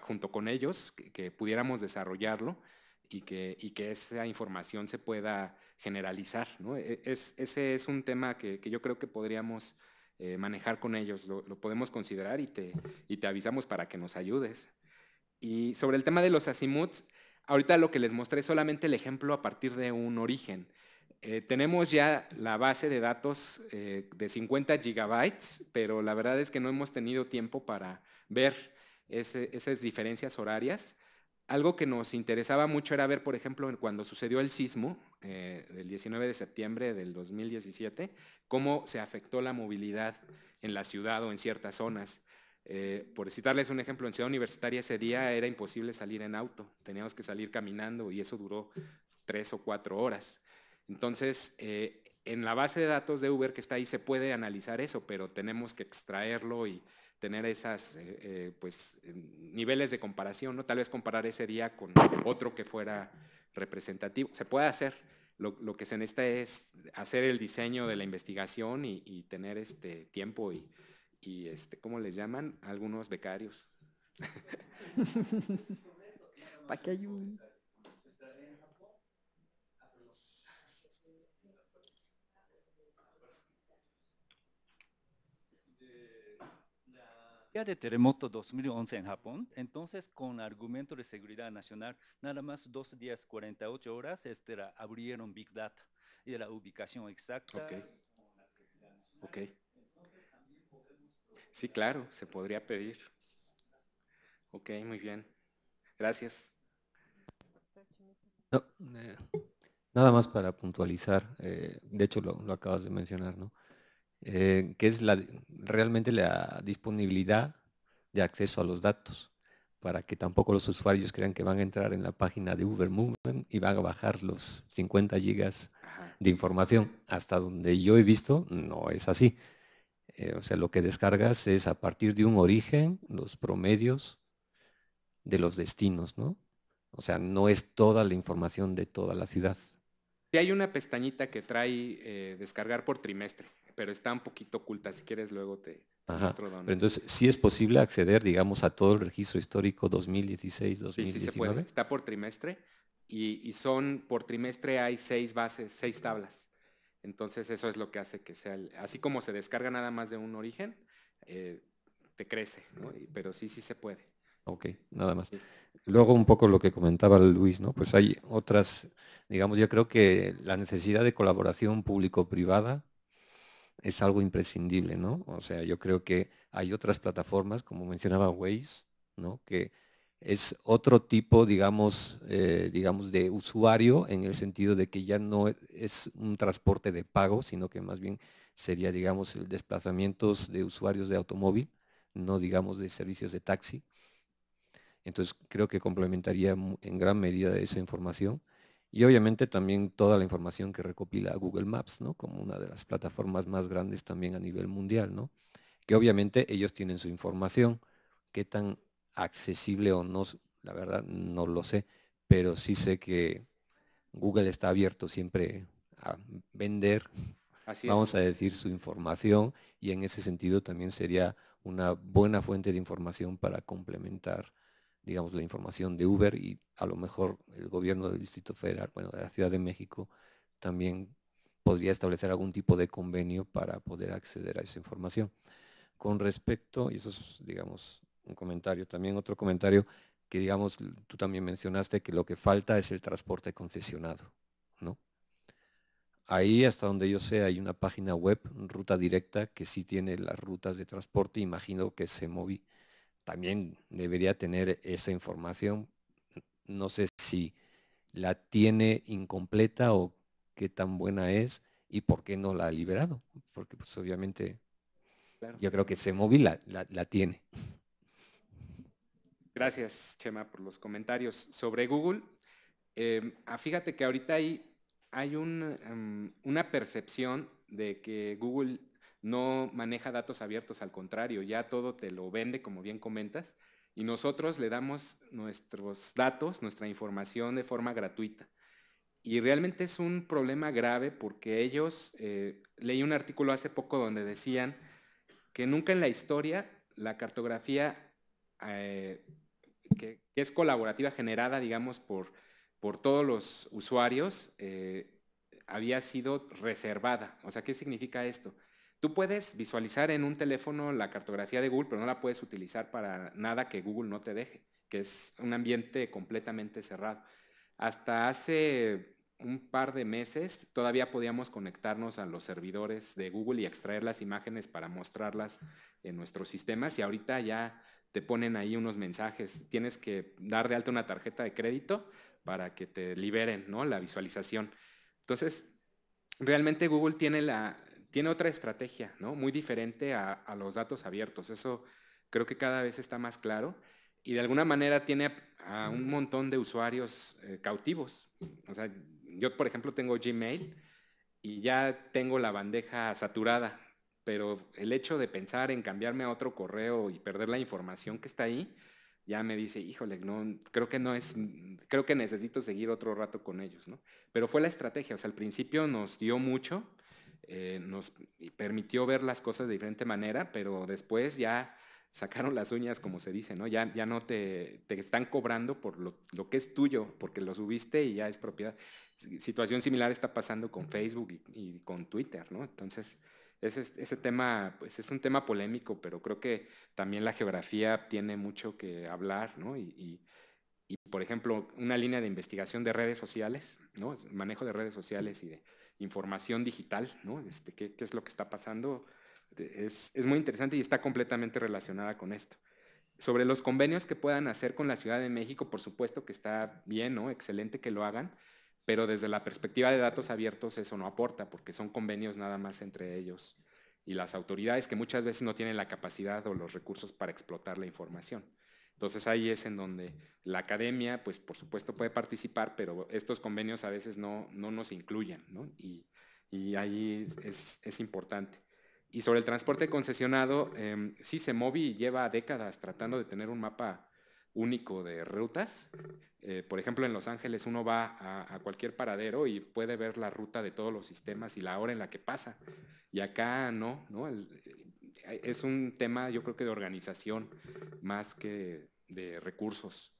junto con ellos, que, pudiéramos desarrollarlo y que, y que esa información se pueda generalizar. ¿no? E, ese es un tema que, yo creo que podríamos eh, manejar con ellos, lo, podemos considerar y te, avisamos para que nos ayudes. Y sobre el tema de los azimuts, ahorita lo que les mostré es solamente el ejemplo a partir de un origen. Eh, tenemos ya la base de datos eh, de 50 gigabytes, pero la verdad es que no hemos tenido tiempo para ver esas diferencias horarias algo que nos interesaba mucho era ver, por ejemplo, cuando sucedió el sismo eh, del 19 de septiembre del 2017, cómo se afectó la movilidad en la ciudad o en ciertas zonas. Eh, por citarles un ejemplo, en Ciudad Universitaria ese día era imposible salir en auto, teníamos que salir caminando y eso duró tres o cuatro horas. Entonces, eh, en la base de datos de Uber que está ahí se puede analizar eso, pero tenemos que extraerlo y, tener esos eh, eh, pues, niveles de comparación, ¿no? tal vez comparar ese día con otro que fuera representativo. Se puede hacer, lo, que se necesita es hacer el diseño de la investigación y, tener este tiempo y, y, este, ¿cómo les llaman? Algunos becarios. Para que hay Ya de terremoto 2011 en Japón, entonces con argumento de seguridad nacional, nada más dos días 48 horas este, abrieron Big Data y la ubicación exacta. Ok. Ok. Sí, claro, se podría pedir. Ok, muy bien. Gracias. Eh, nada más para puntualizar, eh, de hecho lo acabas de mencionar, ¿no? Eh, que es la, realmente la disponibilidad de acceso a los datos, para que tampoco los usuarios crean que van a entrar en la página de Uber Movement y van a bajar los 50 gigas de información. Hasta donde yo he visto, no es así. Eh, o sea, lo que descargas es a partir de un origen, los promedios de los destinos, ¿no? O sea, no es toda la información de toda la ciudad. Si hay una pestañita que trae eh, descargar por trimestre pero está un poquito oculta. Si quieres, luego te, muestro entonces, sí es posible acceder, digamos, a todo el registro histórico 2016, 2019. Sí, sí se puede. Está por trimestre y, son, por trimestre hay seis bases, seis tablas. Entonces, eso es lo que hace que sea, así como se descarga nada más de un origen, eh, te crece, ¿no? pero sí, sí se puede. Ok, nada más. Luego un poco lo que comentaba Luis, ¿no? Pues hay otras, digamos, yo creo que la necesidad de colaboración público-privada es algo imprescindible, ¿no? O sea, yo creo que hay otras plataformas, como mencionaba Waze, ¿no? Que es otro tipo, digamos, eh, digamos, de usuario en el sentido de que ya no e, es un transporte de pago, sino que más bien sería, digamos, el desplazamiento de usuarios de automóvil, no digamos de servicios de taxi. Entonces creo que complementaría en gran medida esa información. Y obviamente también toda la información que recopila Google Maps, ¿no? Como una de las plataformas más grandes también a nivel mundial, ¿no? Que obviamente ellos tienen su información. ¿Qué tan accesible o no? La verdad no lo sé, pero sí sé que Google está abierto siempre a vender, Así vamos a decir, su información y en ese sentido también sería una buena fuente de información para complementar digamos, la información de Uber y a lo mejor el gobierno del Distrito Federal, bueno, de la Ciudad de México, también podría establecer algún tipo de convenio para poder acceder a esa información. Con respecto, y eso es, digamos, un comentario, también otro comentario que, digamos, tú también mencionaste que lo que falta es el transporte concesionado, ¿no? Ahí, hasta donde yo sé, hay una página web, ruta directa, que sí tiene las rutas de transporte, imagino que se moví también debería tener esa información. No sé si la tiene incompleta o qué tan buena es y por qué no la ha liberado. Porque pues obviamente yo creo que se la, la, tiene. Gracias, Chema, por los comentarios. Sobre Google, em, ah, fíjate que ahorita hay, hay em, una percepción de que Google no maneja datos abiertos, al contrario, ya todo te lo vende, como bien comentas, y nosotros le damos nuestros datos, nuestra información de forma gratuita. Y realmente es un problema grave porque ellos, eh, leí un artículo hace poco donde decían que nunca en la historia la cartografía eh, que, es colaborativa generada, digamos, por, todos los usuarios, eh, había sido reservada. O sea, ¿qué significa esto? Tú puedes visualizar en un teléfono la cartografía de Google, pero no la puedes utilizar para nada que Google no te deje, que es un ambiente completamente cerrado. Hasta hace un par de meses todavía podíamos conectarnos a los servidores de Google y extraer las imágenes para mostrarlas en nuestros sistemas y ahorita ya te ponen ahí unos mensajes. Tienes que dar de alta una tarjeta de crédito para que te liberen ¿no? la visualización. Entonces, realmente Google tiene la, tiene otra estrategia, ¿no? Muy diferente a, los datos abiertos. Eso creo que cada vez está más claro. Y de alguna manera tiene a un montón de usuarios eh, cautivos. O sea, yo, por ejemplo, tengo Gmail y ya tengo la bandeja saturada, pero el hecho de pensar en cambiarme a otro correo y perder la información que está ahí, ya me dice, híjole, no, creo que no es, creo que necesito seguir otro rato con ellos, ¿no? Pero fue la estrategia, o sea, al principio nos dio mucho, eh, nos permitió ver las cosas de diferente manera, pero después ya sacaron las uñas, como se dice, ¿no? Ya, ya no te, te están cobrando por lo, que es tuyo, porque lo subiste y ya es propiedad. Situación similar está pasando con Facebook y, con Twitter, ¿no? Entonces, ese, ese, tema, pues es un tema polémico, pero creo que también la geografía tiene mucho que hablar, ¿no? Y, y por ejemplo, una línea de investigación de redes sociales, ¿no? Manejo de redes sociales y de información digital, ¿no? Este, ¿qué, es lo que está pasando? Es, es, muy interesante y está completamente relacionada con esto. Sobre los convenios que puedan hacer con la Ciudad de México, por supuesto que está bien, ¿no? Excelente que lo hagan, pero desde la perspectiva de datos abiertos eso no aporta, porque son convenios nada más entre ellos y las autoridades que muchas veces no tienen la capacidad o los recursos para explotar la información. Entonces ahí es en donde la academia, pues por supuesto puede participar, pero estos convenios a veces no, nos incluyen, ¿no? Y, ahí es, importante. Y sobre el transporte concesionado, eh, sí, Semovi lleva décadas tratando de tener un mapa único de rutas. Eh, por ejemplo, en Los Ángeles uno va a, cualquier paradero y puede ver la ruta de todos los sistemas y la hora en la que pasa. Y acá no, ¿no? es un tema, yo creo que de organización, más que de recursos.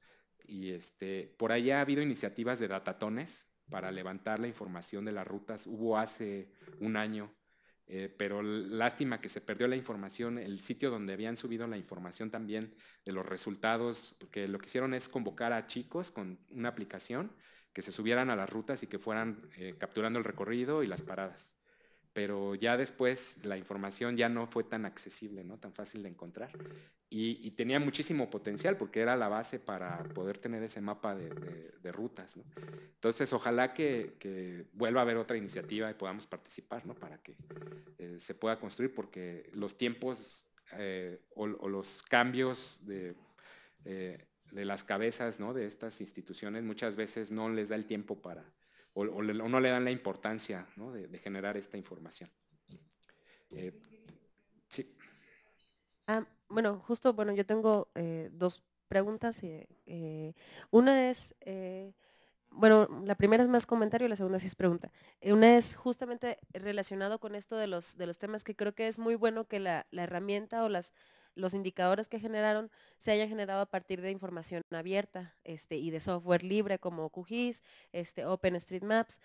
Y este, por allá ha habido iniciativas de datatones para levantar la información de las rutas. Hubo hace un año, eh, pero lástima que se perdió la información. El sitio donde habían subido la información también de los resultados, porque lo que hicieron es convocar a chicos con una aplicación que se subieran a las rutas y que fueran eh, capturando el recorrido y las paradas pero ya después la información ya no fue tan accesible, ¿no? tan fácil de encontrar. Y, tenía muchísimo potencial porque era la base para poder tener ese mapa de, rutas. Entonces, ojalá que, vuelva a haber otra iniciativa y podamos participar para que eh, se pueda construir, porque los tiempos eh, o, los cambios de... Eh, las cabezas de estas instituciones muchas veces no les da el tiempo para, o, no le dan la importancia de, generar esta información. Eh, sí. Ah, bueno, justo, bueno, yo tengo eh, dos preguntas. Eh, una es, bueno, la primera es más comentario, y la segunda sí es pregunta. Una es justamente relacionado con esto de los, de los temas que creo que es muy bueno que la, la herramienta o las los indicadores que generaron se hayan generado a partir de información abierta este, y de software libre como QGIS, este, OpenStreetMaps,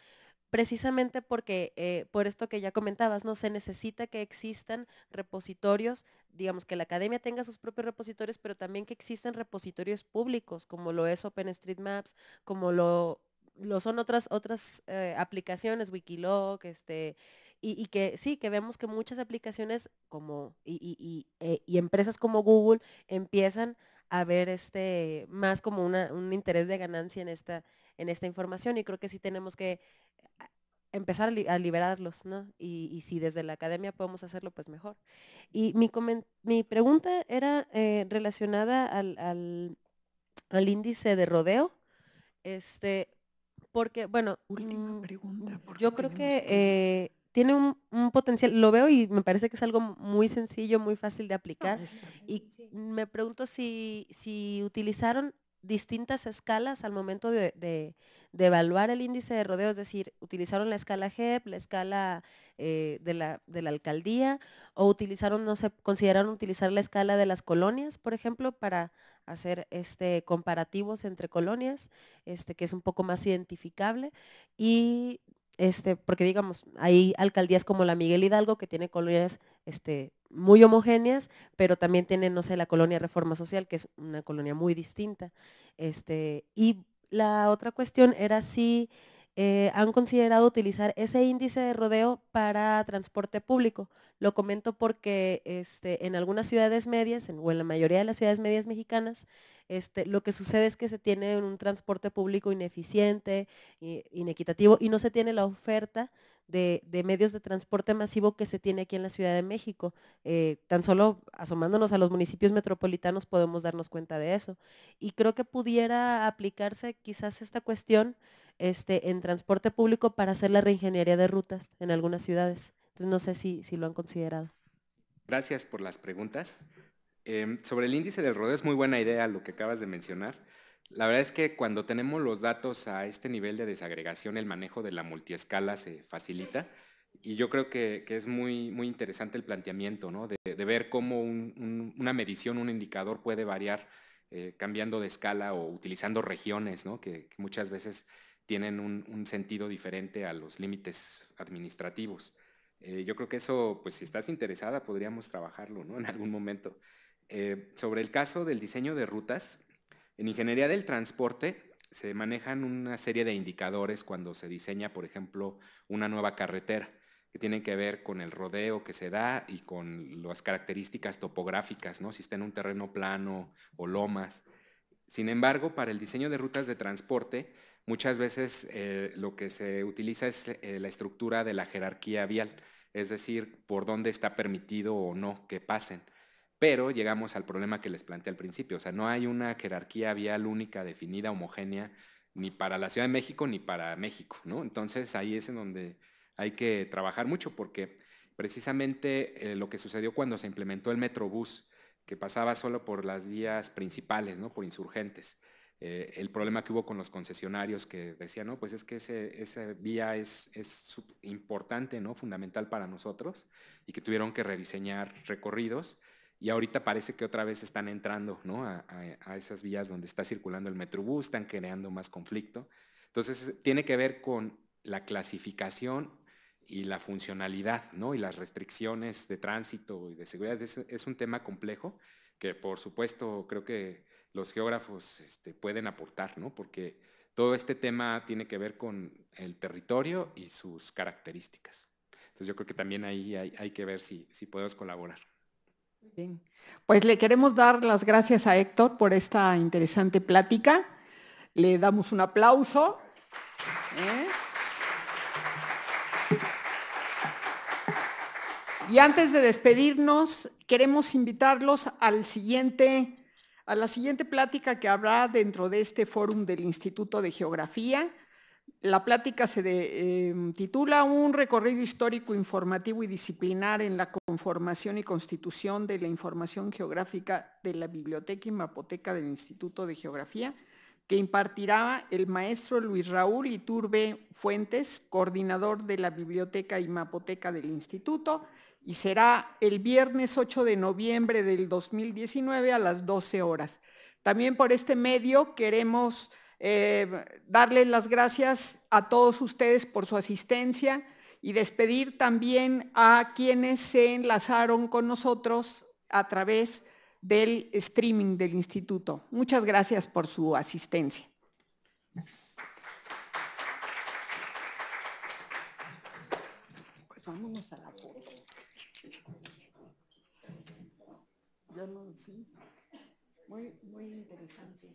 precisamente porque eh, por esto que ya comentabas, no se necesita que existan repositorios, digamos que la academia tenga sus propios repositorios, pero también que existan repositorios públicos, como lo es OpenStreetMaps, como lo, son otras, otras eh, aplicaciones, Wikiloc, este, y, que sí, que vemos que muchas aplicaciones como y, eh, empresas como Google empiezan a ver este más como un interés de ganancia en esta, en esta información y creo que sí tenemos que eh, empezar a, liberarlos, ¿no? Y, si desde la academia podemos hacerlo, pues mejor. Y mi, mi pregunta era eh, relacionada al, al, al índice de rodeo. Este, porque, bueno, Última mm, pregunta, yo creo que tiene un, potencial, lo veo y me parece que es algo muy sencillo, muy fácil de aplicar. y me pregunto si, utilizaron distintas escalas al momento de, evaluar el índice de rodeo, es decir, utilizaron la escala GEP, la escala eh, de, la, alcaldía, o utilizaron, no sé, consideraron utilizar la escala de las colonias, por ejemplo, para hacer este, comparativos entre colonias, este, que es un poco más identificable, y este, porque digamos, hay alcaldías como la Miguel Hidalgo que tiene colonias este, muy homogéneas, pero también tiene, no sé, la colonia Reforma Social, que es una colonia muy distinta. Este, y la otra cuestión era si eh, han considerado utilizar ese índice de rodeo para transporte público. Lo comento porque este, en algunas ciudades medias, o en la mayoría de las ciudades medias mexicanas, este, lo que sucede es que se tiene un transporte público ineficiente, inequitativo, y no se tiene la oferta de, medios de transporte masivo que se tiene aquí en la Ciudad de México. Eh, tan solo asomándonos a los municipios metropolitanos podemos darnos cuenta de eso. Y creo que pudiera aplicarse quizás esta cuestión este, en transporte público para hacer la reingeniería de rutas en algunas ciudades. Entonces no sé si, lo han considerado. Gracias por las preguntas. Em, sobre el índice del rodeo es muy buena idea lo que acabas de mencionar. La verdad es que cuando tenemos los datos a este nivel de desagregación, el manejo de la multiescala se facilita y yo creo que, es muy, muy interesante el planteamiento, de, ver cómo una medición, un indicador puede variar eh, cambiando de escala o utilizando regiones, ¿no? que muchas veces tienen un, sentido diferente a los límites administrativos. Eh, yo creo que eso, pues si estás interesada, podríamos trabajarlo en algún momento. Eh, sobre el caso del diseño de rutas, en ingeniería del transporte se manejan una serie de indicadores cuando se diseña, por ejemplo, una nueva carretera, que tienen que ver con el rodeo que se da y con las características topográficas, ¿no? si está en un terreno plano o lomas. Sin embargo, para el diseño de rutas de transporte, Muchas veces eh, lo que se utiliza es eh, la estructura de la jerarquía vial, es decir, por dónde está permitido o no que pasen. Pero llegamos al problema que les planteé al principio, o sea, no hay una jerarquía vial única, definida, homogénea, ni para la Ciudad de México ni para México, ¿no? Entonces ahí es en donde hay que trabajar mucho porque precisamente eh, lo que sucedió cuando se implementó el Metrobús, que pasaba solo por las vías principales, ¿no? Por insurgentes. Eh, el problema que hubo con los concesionarios que decían, no, pues es que ese, vía es, importante, ¿no? Fundamental para nosotros y que tuvieron que rediseñar recorridos y ahorita parece que otra vez están entrando, ¿no? A, esas vías donde está circulando el metrobús, están creando más conflicto. Entonces, tiene que ver con la clasificación y la funcionalidad, ¿no? Y las restricciones de tránsito y de seguridad. Es, es un tema complejo que, por supuesto, creo que los geógrafos este, pueden aportar, ¿no? Porque todo este tema tiene que ver con el territorio y sus características. Entonces yo creo que también ahí hay, que ver si, podemos colaborar. Bien. Pues le queremos dar las gracias a Héctor por esta interesante plática. Le damos un aplauso. ¿eh? Y antes de despedirnos, queremos invitarlos al siguiente a la siguiente plática que habrá dentro de este fórum del Instituto de Geografía. La plática se em, titula Un recorrido histórico, informativo y disciplinar en la conformación y constitución de la información geográfica de la Biblioteca y Mapoteca del Instituto de Geografía, que impartirá el maestro Luis Raúl Iturbe Fuentes, coordinador de la Biblioteca y Mapoteca del Instituto, y será el viernes 8 de noviembre del 2019 a las 12 horas. También por este medio queremos eh, darles las gracias a todos ustedes por su asistencia y despedir también a quienes se enlazaron con nosotros a través del streaming del instituto. Muchas gracias por su asistencia. Pues a la ya no, sí. Muy, muy interesante.